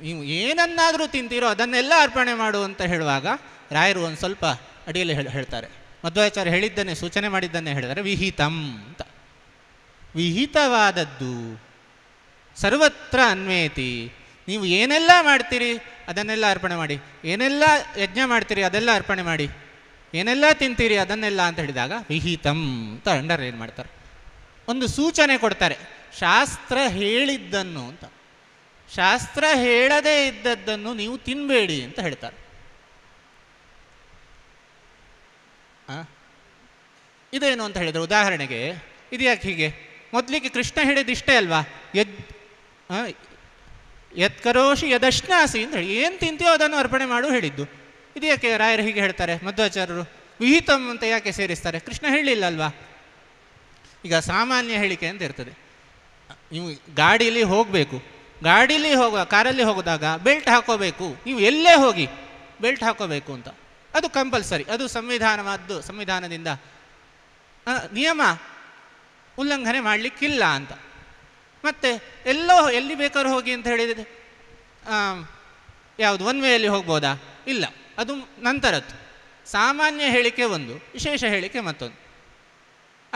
ನೀವು ಏನನ್ನಾದರೂ ತಿಂತೀರೋ ಅದನ್ನೆಲ್ಲ ಅರ್ಪಣೆ ಮಾಡು ಅಂತ ಹೇಳುವಾಗ ರಾಯರು ಒಂದು ಸ್ವಲ್ಪ ಅಡಿಯಲ್ಲಿ ಹೇಳ್ತಾರೆ ಮಧ್ವಾಚಾರ್ಯ ಹೇಳಿದ್ದನ್ನೇ ಸೂಚನೆ ಮಾಡಿದ್ದನ್ನೇ ಹೇಳಿದರೆ ವಿಹಿತಂ ಅಂತ ವಿಹಿತವಾದದ್ದು ಸರ್ವತ್ರ ಅನ್ವೇತಿ ನೀವು ಏನೆಲ್ಲ ಮಾಡ್ತೀರಿ ಅದನ್ನೆಲ್ಲ ಅರ್ಪಣೆ ಮಾಡಿ ಏನೆಲ್ಲ ಯಜ್ಞ ಮಾಡ್ತೀರಿ ಅದೆಲ್ಲ ಅರ್ಪಣೆ ಮಾಡಿ ಏನೆಲ್ಲ ತಿಂತೀರಿ ಅದನ್ನೆಲ್ಲ ಅಂತ ಹೇಳಿದಾಗ ವಿಹಿತಂ ಅಂತ ಅಂಡರ್ ಏನು ಮಾಡ್ತಾರೆ ಒಂದು ಸೂಚನೆ ಕೊಡ್ತಾರೆ ಶಾಸ್ತ್ರ ಹೇಳಿದ್ದನ್ನು ಅಂತ ಶಾಸ್ತ್ರ ಹೇಳದೇ ಇದ್ದದ್ದನ್ನು ನೀವು ತಿನ್ಬೇಡಿ ಅಂತ ಹೇಳ್ತಾರೆ ಇದೇನು ಅಂತ ಹೇಳಿದ್ರು ಉದಾಹರಣೆಗೆ ಇದ್ಯಾಕೆ ಹೀಗೆ ಮೊದಲಿಗೆ ಕೃಷ್ಣ ಹೇಳಿದಿಷ್ಟೇ ಅಲ್ವಾ ಯದ್ ಯತ್ಕರೋಶಿ ಯದಶ್ನಾಸಿ ಅಂತ ಹೇಳಿ ಏನು ತಿಂತೀಯೋ ಅದನ್ನು ಅರ್ಪಣೆ ಮಾಡು ಹೇಳಿದ್ದು ಇದು ಯಾಕೆ ರಾಯರು ಹೀಗೆ ಹೇಳ್ತಾರೆ ಮಧ್ವಾಚಾರ್ಯರು ವಿಹಿತಂ ಅಂತ ಯಾಕೆ ಸೇರಿಸ್ತಾರೆ ಕೃಷ್ಣ ಹೇಳಿಲ್ಲ ಅಲ್ವಾ ಈಗ ಸಾಮಾನ್ಯ ಹೇಳಿಕೆ ಅಂತ ಇರ್ತದೆ ನೀವು ಗಾಡೀಲಿ ಹೋಗಬೇಕು ಗಾಡೀಲಿ ಹೋಗ ಕಾರಲ್ಲಿ ಹೋಗಿದಾಗ ಬೆಲ್ಟ್ ಹಾಕೋಬೇಕು ನೀವು ಎಲ್ಲೇ ಹೋಗಿ ಬೆಲ್ಟ್ ಹಾಕೋಬೇಕು ಅಂತ ಅದು ಕಂಪಲ್ಸರಿ ಅದು ಸಂವಿಧಾನವಾದ್ದು ಸಂವಿಧಾನದಿಂದ ನಿಯಮ ಉಲ್ಲಂಘನೆ ಮಾಡಲಿಕ್ಕಿಲ್ಲ ಅಂತ ಮತ್ತೆ ಎಲ್ಲೋ ಎಲ್ಲಿ ಬೇಕಾದ್ರೂ ಹೋಗಿ ಅಂತ ಹೇಳಿದರೆ ಯಾವುದು ಒನ್ ವೇಯಲ್ಲಿ ಹೋಗ್ಬೋದಾ ಇಲ್ಲ ಅದು ನಂತರದ್ದು ಸಾಮಾನ್ಯ ಹೇಳಿಕೆ ಒಂದು ವಿಶೇಷ ಹೇಳಿಕೆ ಮತ್ತೊಂದು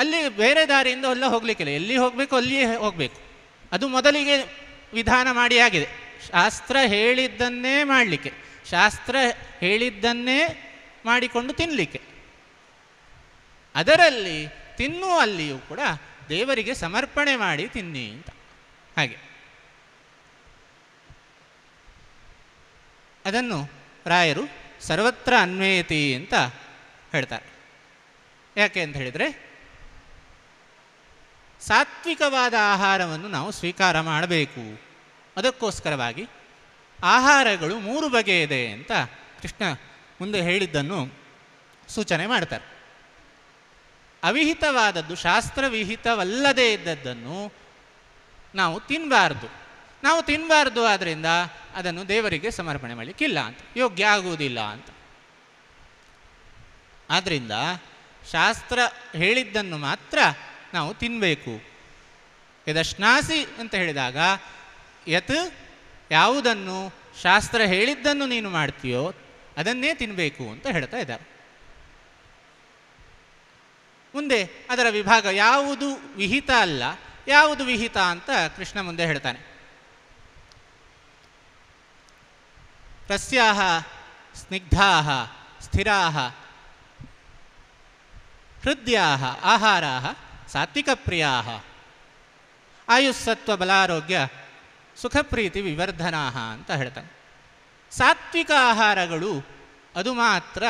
ಅಲ್ಲಿ ಬೇರೆ ದಾರಿಯಿಂದ ಎಲ್ಲ ಹೋಗಲಿಕ್ಕಿಲ್ಲ ಎಲ್ಲಿ ಹೋಗಬೇಕು ಅಲ್ಲಿಯೇ ಹೋಗಬೇಕು ಅದು ಮೊದಲಿಗೆ ವಿಧಾನ ಮಾಡಿ ಆಗಿದೆ ಶಾಸ್ತ್ರ ಹೇಳಿದ್ದನ್ನೇ ಮಾಡಲಿಕ್ಕೆ ಶಾಸ್ತ್ರ ಹೇಳಿದ್ದನ್ನೇ ಮಾಡಿಕೊಂಡು ತಿನ್ನಲಿಕ್ಕೆ ಅದರಲ್ಲಿ ಅಲ್ಲಿಯೂ ಕೂಡ ದೇವರಿಗೆ ಸಮರ್ಪಣೆ ಮಾಡಿ ತಿನ್ನಿ ಅಂತ ಹಾಗೆ ಅದನ್ನು ರಾಯರು ಸರ್ವತ್ರ ಅನ್ವಯತಿ ಅಂತ ಹೇಳ್ತಾರೆ ಯಾಕೆ ಅಂತ ಹೇಳಿದರೆ ಸಾತ್ವಿಕವಾದ ಆಹಾರವನ್ನು ನಾವು ಸ್ವೀಕಾರ ಮಾಡಬೇಕು ಅದಕ್ಕೋಸ್ಕರವಾಗಿ ಆಹಾರಗಳು ಮೂರು ಬಗೆ ಇದೆ ಅಂತ ಕೃಷ್ಣ ಮುಂದೆ ಹೇಳಿದ್ದನ್ನು ಸೂಚನೆ ಮಾಡ್ತಾರೆ ಅವಿಹಿತವಾದದ್ದು ಶಾಸ್ತ್ರವಿಹಿತವಲ್ಲದೇ ಇದ್ದದ್ದನ್ನು ನಾವು ತಿನ್ನಬಾರ್ದು ನಾವು ತಿನ್ನಬಾರ್ದು ಆದ್ದರಿಂದ ಅದನ್ನು ದೇವರಿಗೆ ಸಮರ್ಪಣೆ ಮಾಡಲಿಕ್ಕಿಲ್ಲ ಅಂತ ಯೋಗ್ಯ ಆಗುವುದಿಲ್ಲ ಅಂತ ಆದ್ದರಿಂದ ಶಾಸ್ತ್ರ ಹೇಳಿದ್ದನ್ನು ಮಾತ್ರ ನಾವು ತಿನ್ನಬೇಕು ಯದಶ್ನಾಸಿ ಅಂತ ಹೇಳಿದಾಗ ಯತ್ ಯಾವುದನ್ನು ಶಾಸ್ತ್ರ ಹೇಳಿದ್ದನ್ನು ನೀನು ಮಾಡ್ತೀಯೋ ಅದನ್ನೇ ತಿನ್ನಬೇಕು ಅಂತ ಹೇಳ್ತಾ ಇದ್ದಾರೆ ಮುಂದೆ ಅದರ ವಿಭಾಗ ಯಾವುದು ವಿಹಿತ ಅಲ್ಲ ಯಾವುದು ವಿಹಿತ ಅಂತ ಕೃಷ್ಣ ಮುಂದೆ ಹೇಳ್ತಾನೆ ತಸ್ಯಾಹ ಸ್ನಿಗ್ಧಾಹ ಸ್ಥಿರಾಹ ಹೃದಯಾಹ ಆಹಾರಾಹ ಪ್ರಿಯಾಹ ಆಯುಸ್ಸತ್ವ ಬಲಾರೋಗ್ಯ ಸುಖಪ್ರೀತಿ ವಿವರ್ಧನಾಹ ಅಂತ ಹೇಳ್ತಾನೆ ಸಾತ್ವಿಕ ಆಹಾರಗಳು ಅದು ಮಾತ್ರ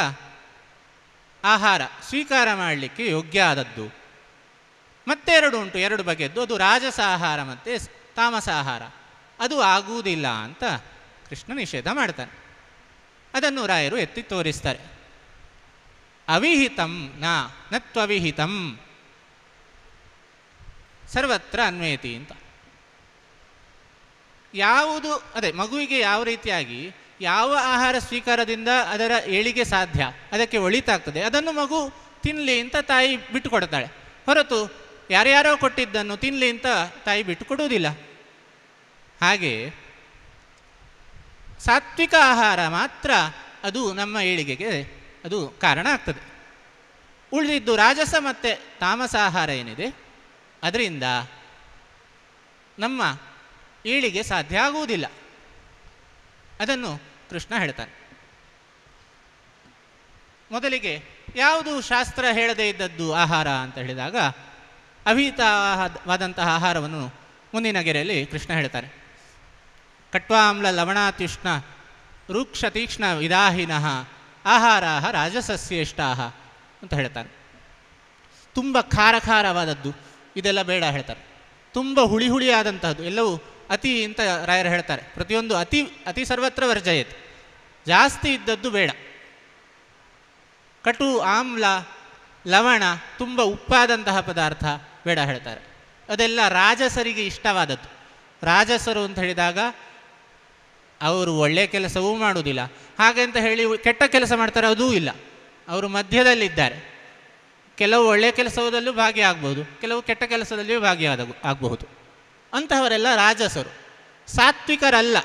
ಆಹಾರ ಸ್ವೀಕಾರ ಮಾಡಲಿಕ್ಕೆ ಯೋಗ್ಯ ಆದದ್ದು ಮತ್ತೆರಡು ಉಂಟು ಎರಡು ಬಗೆಯದ್ದು ಅದು ರಾಜಸ ಆಹಾರ ಮತ್ತು ಆಹಾರ ಅದು ಆಗುವುದಿಲ್ಲ ಅಂತ ಕೃಷ್ಣ ನಿಷೇಧ ಮಾಡ್ತಾನೆ ಅದನ್ನು ರಾಯರು ಎತ್ತಿ ತೋರಿಸ್ತಾರೆ ಅವಿಹಿತಂ ನ ನತ್ವವಿಹಿತಂ ಸರ್ವತ್ರ ಅನ್ವಯತಿ ಅಂತ ಯಾವುದು ಅದೇ ಮಗುವಿಗೆ ಯಾವ ರೀತಿಯಾಗಿ ಯಾವ ಆಹಾರ ಸ್ವೀಕಾರದಿಂದ ಅದರ ಏಳಿಗೆ ಸಾಧ್ಯ ಅದಕ್ಕೆ ಒಳಿತಾಗ್ತದೆ ಅದನ್ನು ಮಗು ತಿನ್ಲಿ ಅಂತ ತಾಯಿ ಕೊಡ್ತಾಳೆ ಹೊರತು ಯಾರ್ಯಾರೋ ಕೊಟ್ಟಿದ್ದನ್ನು ತಿನ್ಲಿ ಅಂತ ತಾಯಿ ಬಿಟ್ಟು ಕೊಡುವುದಿಲ್ಲ ಹಾಗೆ ಸಾತ್ವಿಕ ಆಹಾರ ಮಾತ್ರ ಅದು ನಮ್ಮ ಏಳಿಗೆಗೆ ಅದು ಕಾರಣ ಆಗ್ತದೆ ಉಳಿದಿದ್ದು ರಾಜಸ ಮತ್ತು ತಾಮಸ ಆಹಾರ ಏನಿದೆ ಅದರಿಂದ ನಮ್ಮ ಏಳಿಗೆ ಸಾಧ್ಯ ಆಗುವುದಿಲ್ಲ ಅದನ್ನು ಕೃಷ್ಣ ಹೇಳ್ತಾನೆ ಮೊದಲಿಗೆ ಯಾವುದು ಶಾಸ್ತ್ರ ಹೇಳದೇ ಇದ್ದದ್ದು ಆಹಾರ ಅಂತ ಹೇಳಿದಾಗ ಅಭಿಹಿತವಾದಂತಹ ಆಹಾರವನ್ನು ಮುಂದಿನ ಗೆರೆಯಲ್ಲಿ ಕೃಷ್ಣ ಹೇಳ್ತಾರೆ ಕಟ್ವಾಮ್ಲ ಲವಣಾತ್ಯುಷ್ಣ ರುಕ್ಷ ತೀಕ್ಷ್ಣ ವಿದಾಹಿನಃ ಆಹಾರಾಹ ರಾಜಸಸ್ಯೇಷ್ಟಾಹ ಅಂತ ಹೇಳ್ತಾರೆ ತುಂಬ ಖಾರ ಖಾರವಾದದ್ದು ಇದೆಲ್ಲ ಬೇಡ ಹೇಳ್ತಾರೆ ತುಂಬ ಹುಳಿ ಹುಳಿಯಾದಂತಹದ್ದು ಎಲ್ಲವೂ ಅತಿ ಅಂತ ರಾಯರು ಹೇಳ್ತಾರೆ ಪ್ರತಿಯೊಂದು ಅತಿ ಅತಿ ಸರ್ವತ್ರ ವರ್ಜಯತೆ ಜಾಸ್ತಿ ಇದ್ದದ್ದು ಬೇಡ ಕಟು ಆಮ್ಲ ಲವಣ ತುಂಬ ಉಪ್ಪಾದಂತಹ ಪದಾರ್ಥ ಬೇಡ ಹೇಳ್ತಾರೆ ಅದೆಲ್ಲ ರಾಜಸರಿಗೆ ಇಷ್ಟವಾದದ್ದು ರಾಜಸರು ಅಂತ ಹೇಳಿದಾಗ ಅವರು ಒಳ್ಳೆಯ ಕೆಲಸವೂ ಮಾಡುವುದಿಲ್ಲ ಹಾಗೆ ಅಂತ ಹೇಳಿ ಕೆಟ್ಟ ಕೆಲಸ ಮಾಡ್ತಾರೆ ಅದೂ ಇಲ್ಲ ಅವರು ಮಧ್ಯದಲ್ಲಿದ್ದಾರೆ ಕೆಲವು ಒಳ್ಳೆಯ ಕೆಲಸದಲ್ಲೂ ಭಾಗಿಯಾಗಬಹುದು ಕೆಲವು ಕೆಟ್ಟ ಕೆಲಸದಲ್ಲಿಯೂ ಭಾಗಿಯಾದ ಆಗಬಹುದು ಅಂತಹವರೆಲ್ಲ ರಾಜಸರು ಸಾತ್ವಿಕರಲ್ಲ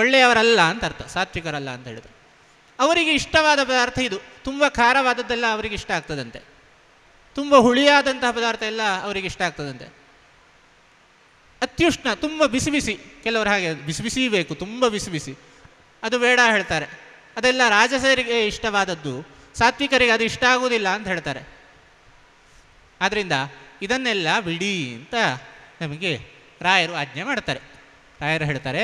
ಒಳ್ಳೆಯವರಲ್ಲ ಅಂತ ಅರ್ಥ ಸಾತ್ವಿಕರಲ್ಲ ಅಂತ ಹೇಳಿದ್ರು ಅವರಿಗೆ ಇಷ್ಟವಾದ ಪದಾರ್ಥ ಇದು ತುಂಬ ಖಾರವಾದದ್ದೆಲ್ಲ ಅವರಿಗೆ ಇಷ್ಟ ಆಗ್ತದಂತೆ ತುಂಬ ಹುಳಿಯಾದಂತಹ ಪದಾರ್ಥ ಎಲ್ಲ ಅವರಿಗೆ ಇಷ್ಟ ಆಗ್ತದಂತೆ ಅತ್ಯುಷ್ಣ ತುಂಬ ಬಿಸಿ ಬಿಸಿ ಕೆಲವರು ಹಾಗೆ ಬಿಸಿ ಬಿಸಿ ಬೇಕು ತುಂಬ ಬಿಸಿ ಬಿಸಿ ಅದು ಬೇಡ ಹೇಳ್ತಾರೆ ಅದೆಲ್ಲ ರಾಜಸರಿಗೆ ಇಷ್ಟವಾದದ್ದು ಸಾತ್ವಿಕರಿಗೆ ಅದು ಇಷ್ಟ ಆಗುವುದಿಲ್ಲ ಅಂತ ಹೇಳ್ತಾರೆ ಆದ್ದರಿಂದ ಇದನ್ನೆಲ್ಲ ಬಿಡಿ ಅಂತ ನಮಗೆ ರಾಯರು ಆಜ್ಞೆ ಮಾಡ್ತಾರೆ ರಾಯರು ಹೇಳ್ತಾರೆ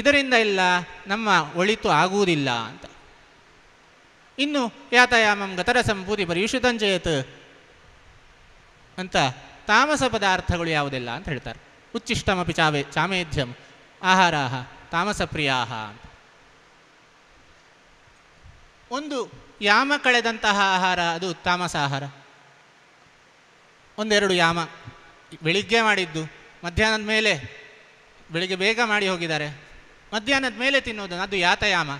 ಇದರಿಂದ ಎಲ್ಲ ನಮ್ಮ ಒಳಿತು ಆಗುವುದಿಲ್ಲ ಅಂತ ಇನ್ನು ಯಾತಾಯಾಮಂ ಗತರ ಸಂಪೂತಿ ಪರ್ಯುಷಿತಂಜಯತ್ ಅಂತ ತಾಮಸ ಪದಾರ್ಥಗಳು ಯಾವುದಿಲ್ಲ ಅಂತ ಹೇಳ್ತಾರೆ ಉಚ್ಚಿಷ್ಟಮಿ ಚಾವೆ ಚಾಮೇಧ್ಯಂ ಆಹಾರಾ ತಾಮಸಪ್ರಿಯಾಹ ಒಂದು ಯಾಮ ಕಳೆದಂತಹ ಆಹಾರ ಅದು ತಾಮಸ ಆಹಾರ ಒಂದೆರಡು ಯಾಮ ಬೆಳಿಗ್ಗೆ ಮಾಡಿದ್ದು ಮಧ್ಯಾಹ್ನದ ಮೇಲೆ ಬೆಳಿಗ್ಗೆ ಬೇಗ ಮಾಡಿ ಹೋಗಿದ್ದಾರೆ ಮಧ್ಯಾಹ್ನದ ಮೇಲೆ ತಿನ್ನೋದು ಅದು ಯಾತಯಾಮ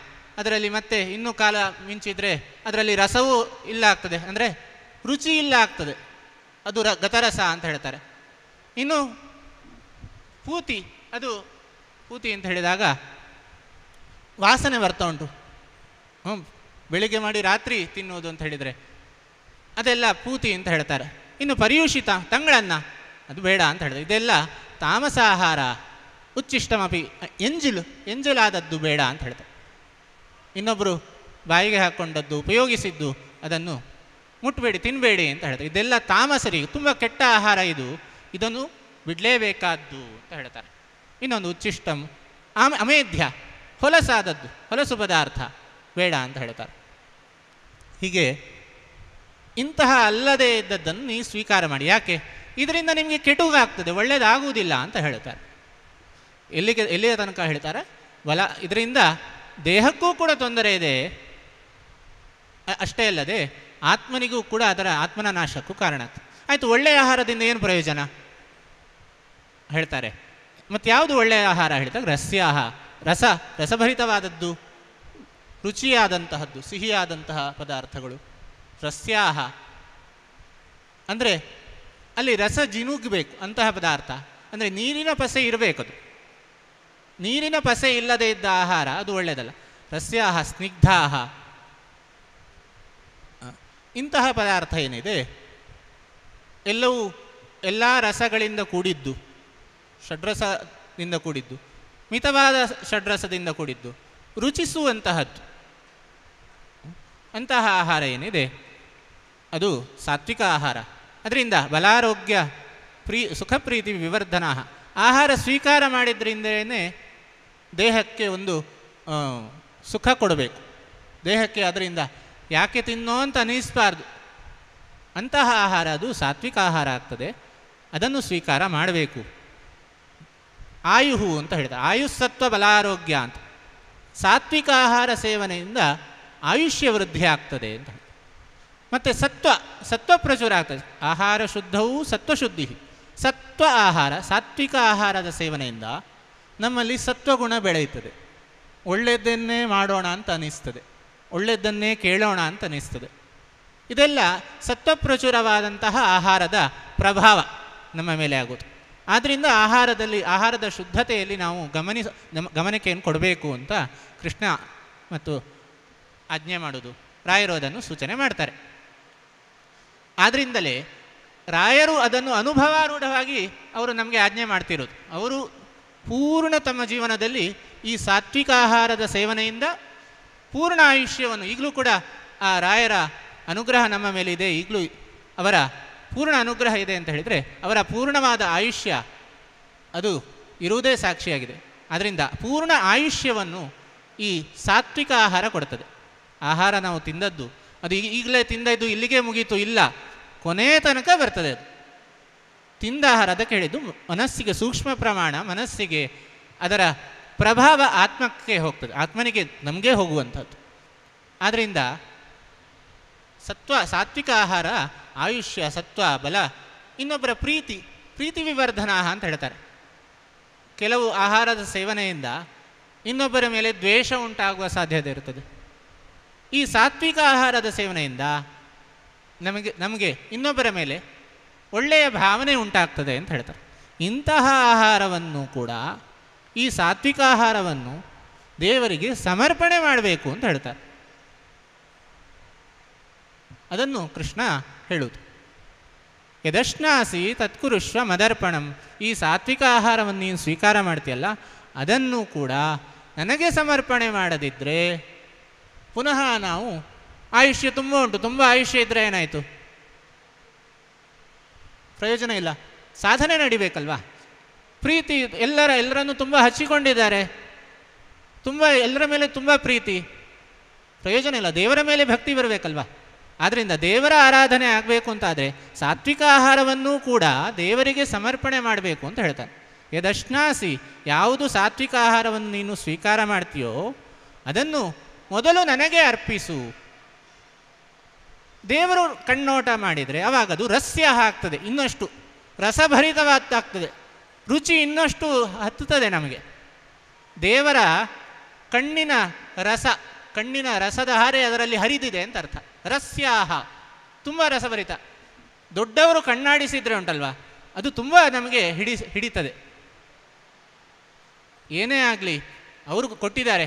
ಅದರಲ್ಲಿ ಮತ್ತೆ ಇನ್ನೂ ಕಾಲ ಮಿಂಚಿದ್ರೆ ಅದರಲ್ಲಿ ರಸವೂ ಇಲ್ಲ ಆಗ್ತದೆ ಅಂದರೆ ರುಚಿ ಇಲ್ಲ ಆಗ್ತದೆ ಅದು ರ ಗತರಸ ಅಂತ ಹೇಳ್ತಾರೆ ಇನ್ನು ಪೂತಿ ಅದು ಪೂತಿ ಅಂತ ಹೇಳಿದಾಗ ವಾಸನೆ ಬರ್ತಾ ಉಂಟು ಹ್ಞೂ ಬೆಳಿಗ್ಗೆ ಮಾಡಿ ರಾತ್ರಿ ತಿನ್ನೋದು ಅಂತ ಹೇಳಿದರೆ ಅದೆಲ್ಲ ಪೂತಿ ಅಂತ ಹೇಳ್ತಾರೆ ಇನ್ನು ಪರ್ಯೂಷಿತ ತಂಗಳನ್ನ ಅದು ಬೇಡ ಅಂತ ಹೇಳಿದ್ರು ಇದೆಲ್ಲ ತಾಮಸ ಆಹಾರ ಉಚ್ಚಿಷ್ಟಮಿ ಎಂಜಿಲು ಎಂಜಲಾದದ್ದು ಬೇಡ ಅಂತ ಹೇಳ್ತಾರೆ ಇನ್ನೊಬ್ಬರು ಬಾಯಿಗೆ ಹಾಕ್ಕೊಂಡದ್ದು ಉಪಯೋಗಿಸಿದ್ದು ಅದನ್ನು ಮುಟ್ಟಬೇಡಿ ತಿನ್ನಬೇಡಿ ಅಂತ ಹೇಳ್ತಾರೆ ಇದೆಲ್ಲ ತಾಮಸರಿಗೆ ತುಂಬ ಕೆಟ್ಟ ಆಹಾರ ಇದು ಇದನ್ನು ಬಿಡಲೇಬೇಕಾದ್ದು ಅಂತ ಹೇಳ್ತಾರೆ ಇನ್ನೊಂದು ಉಚ್ಚಿಷ್ಟಂ ಆಮೆ ಅಮೇಧ್ಯ ಹೊಲಸಾದದ್ದು ಹೊಲಸು ಪದಾರ್ಥ ಬೇಡ ಅಂತ ಹೇಳ್ತಾರೆ ಹೀಗೆ ಇಂತಹ ಅಲ್ಲದೇ ಇದ್ದದ್ದನ್ನು ನೀವು ಸ್ವೀಕಾರ ಮಾಡಿ ಯಾಕೆ ಇದರಿಂದ ನಿಮಗೆ ಕೆಟುಗಾಗ್ತದೆ ಒಳ್ಳೇದಾಗುವುದಿಲ್ಲ ಅಂತ ಹೇಳ್ತಾರೆ ಎಲ್ಲಿಗೆ ಎಲ್ಲಿಯ ತನಕ ಹೇಳ್ತಾರೆ ಬಲ ಇದರಿಂದ ದೇಹಕ್ಕೂ ಕೂಡ ತೊಂದರೆ ಇದೆ ಅಷ್ಟೇ ಅಲ್ಲದೆ ಆತ್ಮನಿಗೂ ಕೂಡ ಅದರ ಆತ್ಮನ ನಾಶಕ್ಕೂ ಕಾರಣ ಆಯ್ತು ಆಯಿತು ಒಳ್ಳೆಯ ಆಹಾರದಿಂದ ಏನು ಪ್ರಯೋಜನ ಹೇಳ್ತಾರೆ ಮತ್ತು ಯಾವುದು ಒಳ್ಳೆಯ ಆಹಾರ ಹೇಳ್ತಾರೆ ರಸ್ಯಾಹ ರಸ ರಸಭರಿತವಾದದ್ದು ರುಚಿಯಾದಂತಹದ್ದು ಸಿಹಿಯಾದಂತಹ ಪದಾರ್ಥಗಳು ರಸ್ಯಾಹ ಅಂದರೆ ಅಲ್ಲಿ ರಸ ಜಿನುಗಬೇಕು ಅಂತಹ ಪದಾರ್ಥ ಅಂದರೆ ನೀರಿನ ಪಸೆ ಇರಬೇಕದು ನೀರಿನ ಪಸೆ ಇಲ್ಲದೇ ಇದ್ದ ಆಹಾರ ಅದು ಒಳ್ಳೆಯದಲ್ಲ ರಸ್ಯಾಹ ಸ್ನಿಗ್ಧಾಹ ಇಂತಹ ಪದಾರ್ಥ ಏನಿದೆ ಎಲ್ಲವೂ ಎಲ್ಲ ರಸಗಳಿಂದ ಕೂಡಿದ್ದು ಷಡ್ರಸದಿಂದ ಕೂಡಿದ್ದು ಮಿತವಾದ ಷಡ್ರಸದಿಂದ ಕೂಡಿದ್ದು ರುಚಿಸುವಂತಹದ್ದು ಅಂತಹ ಆಹಾರ ಏನಿದೆ ಅದು ಸಾತ್ವಿಕ ಆಹಾರ ಅದರಿಂದ ಬಲಾರೋಗ್ಯ ಪ್ರೀ ಸುಖ ಪ್ರೀತಿ ವಿವರ್ಧನಾ ಆಹಾರ ಸ್ವೀಕಾರ ಮಾಡಿದ್ರಿಂದಲೇ ದೇಹಕ್ಕೆ ಒಂದು ಸುಖ ಕೊಡಬೇಕು ದೇಹಕ್ಕೆ ಅದರಿಂದ ಯಾಕೆ ತಿನ್ನೋ ಅಂತ ಅನಿಸ್ಬಾರ್ದು ಅಂತಹ ಆಹಾರ ಅದು ಸಾತ್ವಿಕ ಆಹಾರ ಆಗ್ತದೆ ಅದನ್ನು ಸ್ವೀಕಾರ ಮಾಡಬೇಕು ಆಯುಹು ಅಂತ ಹೇಳಿದ್ದಾರೆ ಆಯುಸ್ಸತ್ವ ಬಲಾರೋಗ್ಯ ಅಂತ ಸಾತ್ವಿಕ ಆಹಾರ ಸೇವನೆಯಿಂದ ಆಯುಷ್ಯ ವೃದ್ಧಿ ಆಗ್ತದೆ ಅಂತ ಮತ್ತು ಸತ್ವ ಸತ್ವ ಪ್ರಚುರ ಆಗ್ತದೆ ಆಹಾರ ಶುದ್ಧವೂ ಸತ್ವಶುದ್ಧಿ ಸತ್ವ ಆಹಾರ ಸಾತ್ವಿಕ ಆಹಾರದ ಸೇವನೆಯಿಂದ ನಮ್ಮಲ್ಲಿ ಸತ್ವಗುಣ ಬೆಳೆಯುತ್ತದೆ ಒಳ್ಳೆಯದನ್ನೇ ಮಾಡೋಣ ಅಂತ ಅನ್ನಿಸ್ತದೆ ಒಳ್ಳೆಯದನ್ನೇ ಕೇಳೋಣ ಅಂತ ಅನ್ನಿಸ್ತದೆ ಇದೆಲ್ಲ ಸತ್ವಪ್ರಚುರವಾದಂತಹ ಆಹಾರದ ಪ್ರಭಾವ ನಮ್ಮ ಮೇಲೆ ಆಗೋದು ಆದ್ದರಿಂದ ಆಹಾರದಲ್ಲಿ ಆಹಾರದ ಶುದ್ಧತೆಯಲ್ಲಿ ನಾವು ಗಮನಿಸ ಏನು ಕೊಡಬೇಕು ಅಂತ ಕೃಷ್ಣ ಮತ್ತು ಆಜ್ಞೆ ಮಾಡೋದು ರಾಯರು ಅದನ್ನು ಸೂಚನೆ ಮಾಡ್ತಾರೆ ಆದ್ದರಿಂದಲೇ ರಾಯರು ಅದನ್ನು ಅನುಭವಾರೂಢವಾಗಿ ಅವರು ನಮಗೆ ಆಜ್ಞೆ ಮಾಡ್ತಿರೋದು ಅವರು ಪೂರ್ಣ ತಮ್ಮ ಜೀವನದಲ್ಲಿ ಈ ಸಾತ್ವಿಕ ಆಹಾರದ ಸೇವನೆಯಿಂದ ಪೂರ್ಣ ಆಯುಷ್ಯವನ್ನು ಈಗಲೂ ಕೂಡ ಆ ರಾಯರ ಅನುಗ್ರಹ ನಮ್ಮ ಮೇಲಿದೆ ಈಗಲೂ ಅವರ ಪೂರ್ಣ ಅನುಗ್ರಹ ಇದೆ ಅಂತ ಹೇಳಿದರೆ ಅವರ ಪೂರ್ಣವಾದ ಆಯುಷ್ಯ ಅದು ಇರುವುದೇ ಸಾಕ್ಷಿಯಾಗಿದೆ ಆದ್ದರಿಂದ ಪೂರ್ಣ ಆಯುಷ್ಯವನ್ನು ಈ ಸಾತ್ವಿಕ ಆಹಾರ ಕೊಡ್ತದೆ ಆಹಾರ ನಾವು ತಿಂದದ್ದು ಅದು ಈಗಲೇ ತಿಂದದ್ದು ಇಲ್ಲಿಗೆ ಮುಗೀತು ಇಲ್ಲ ಕೊನೆಯ ತನಕ ಬರ್ತದೆ ಅದು ತಿಂದ ಆಹಾರ ಅದಕ್ಕೆ ಹೇಳಿದ್ದು ಮನಸ್ಸಿಗೆ ಸೂಕ್ಷ್ಮ ಪ್ರಮಾಣ ಮನಸ್ಸಿಗೆ ಅದರ ಪ್ರಭಾವ ಆತ್ಮಕ್ಕೆ ಹೋಗ್ತದೆ ಆತ್ಮನಿಗೆ ನಮಗೆ ಹೋಗುವಂಥದ್ದು ಆದ್ದರಿಂದ ಸತ್ವ ಸಾತ್ವಿಕ ಆಹಾರ ಆಯುಷ್ಯ ಸತ್ವ ಬಲ ಇನ್ನೊಬ್ಬರ ಪ್ರೀತಿ ಪ್ರೀತಿ ವಿವರ್ಧನಾ ಅಂತ ಹೇಳ್ತಾರೆ ಕೆಲವು ಆಹಾರದ ಸೇವನೆಯಿಂದ ಇನ್ನೊಬ್ಬರ ಮೇಲೆ ದ್ವೇಷ ಉಂಟಾಗುವ ಸಾಧ್ಯತೆ ಇರುತ್ತದೆ ಈ ಸಾತ್ವಿಕ ಆಹಾರದ ಸೇವನೆಯಿಂದ ನಮಗೆ ನಮಗೆ ಇನ್ನೊಬ್ಬರ ಮೇಲೆ ಒಳ್ಳೆಯ ಭಾವನೆ ಉಂಟಾಗ್ತದೆ ಅಂತ ಹೇಳ್ತಾರೆ ಇಂತಹ ಆಹಾರವನ್ನು ಕೂಡ ಈ ಸಾತ್ವಿಕ ಆಹಾರವನ್ನು ದೇವರಿಗೆ ಸಮರ್ಪಣೆ ಮಾಡಬೇಕು ಅಂತ ಹೇಳ್ತಾರೆ ಅದನ್ನು ಕೃಷ್ಣ ಹೇಳುವುದು ಯದಶ್ನಾಸಿ ತತ್ಕುರುಶ್ವ ಮದರ್ಪಣಂ ಈ ಸಾತ್ವಿಕ ಆಹಾರವನ್ನು ನೀನು ಸ್ವೀಕಾರ ಮಾಡ್ತೀಯಲ್ಲ ಅದನ್ನು ಕೂಡ ನನಗೆ ಸಮರ್ಪಣೆ ಮಾಡದಿದ್ದರೆ ಪುನಃ ನಾವು ಆಯುಷ್ಯ ತುಂಬ ಉಂಟು ತುಂಬ ಆಯುಷ್ಯ ಇದ್ದರೆ ಏನಾಯಿತು ಪ್ರಯೋಜನ ಇಲ್ಲ ಸಾಧನೆ ನಡಿಬೇಕಲ್ವಾ ಪ್ರೀತಿ ಎಲ್ಲರ ಎಲ್ಲರನ್ನು ತುಂಬ ಹಚ್ಚಿಕೊಂಡಿದ್ದಾರೆ ತುಂಬ ಎಲ್ಲರ ಮೇಲೆ ತುಂಬ ಪ್ರೀತಿ ಪ್ರಯೋಜನ ಇಲ್ಲ ದೇವರ ಮೇಲೆ ಭಕ್ತಿ ಬರಬೇಕಲ್ವಾ ಆದ್ದರಿಂದ ದೇವರ ಆರಾಧನೆ ಆಗಬೇಕು ಅಂತಾದರೆ ಸಾತ್ವಿಕ ಆಹಾರವನ್ನೂ ಕೂಡ ದೇವರಿಗೆ ಸಮರ್ಪಣೆ ಮಾಡಬೇಕು ಅಂತ ಹೇಳ್ತಾರೆ ಯದಶ್ನಾಸಿ ಯಾವುದು ಸಾತ್ವಿಕ ಆಹಾರವನ್ನು ನೀನು ಸ್ವೀಕಾರ ಮಾಡ್ತೀಯೋ ಅದನ್ನು ಮೊದಲು ನನಗೆ ಅರ್ಪಿಸು ದೇವರು ಕಣ್ಣೋಟ ಮಾಡಿದರೆ ಅವಾಗ ಅದು ರಸ್ಯ ಆಗ್ತದೆ ಇನ್ನಷ್ಟು ರಸಭರಿತವಾಗ್ತದೆ ರುಚಿ ಇನ್ನಷ್ಟು ಹತ್ತುತ್ತದೆ ನಮಗೆ ದೇವರ ಕಣ್ಣಿನ ರಸ ಕಣ್ಣಿನ ರಸದ ಹಾರೆ ಅದರಲ್ಲಿ ಹರಿದಿದೆ ಅಂತ ಅರ್ಥ ರಸ್ಯಾಹ ತುಂಬ ರಸಭರಿತ ದೊಡ್ಡವರು ಕಣ್ಣಾಡಿಸಿದ್ರೆ ಉಂಟಲ್ವಾ ಅದು ತುಂಬ ನಮಗೆ ಹಿಡಿ ಹಿಡಿತದೆ ಏನೇ ಆಗಲಿ ಅವರು ಕೊಟ್ಟಿದ್ದಾರೆ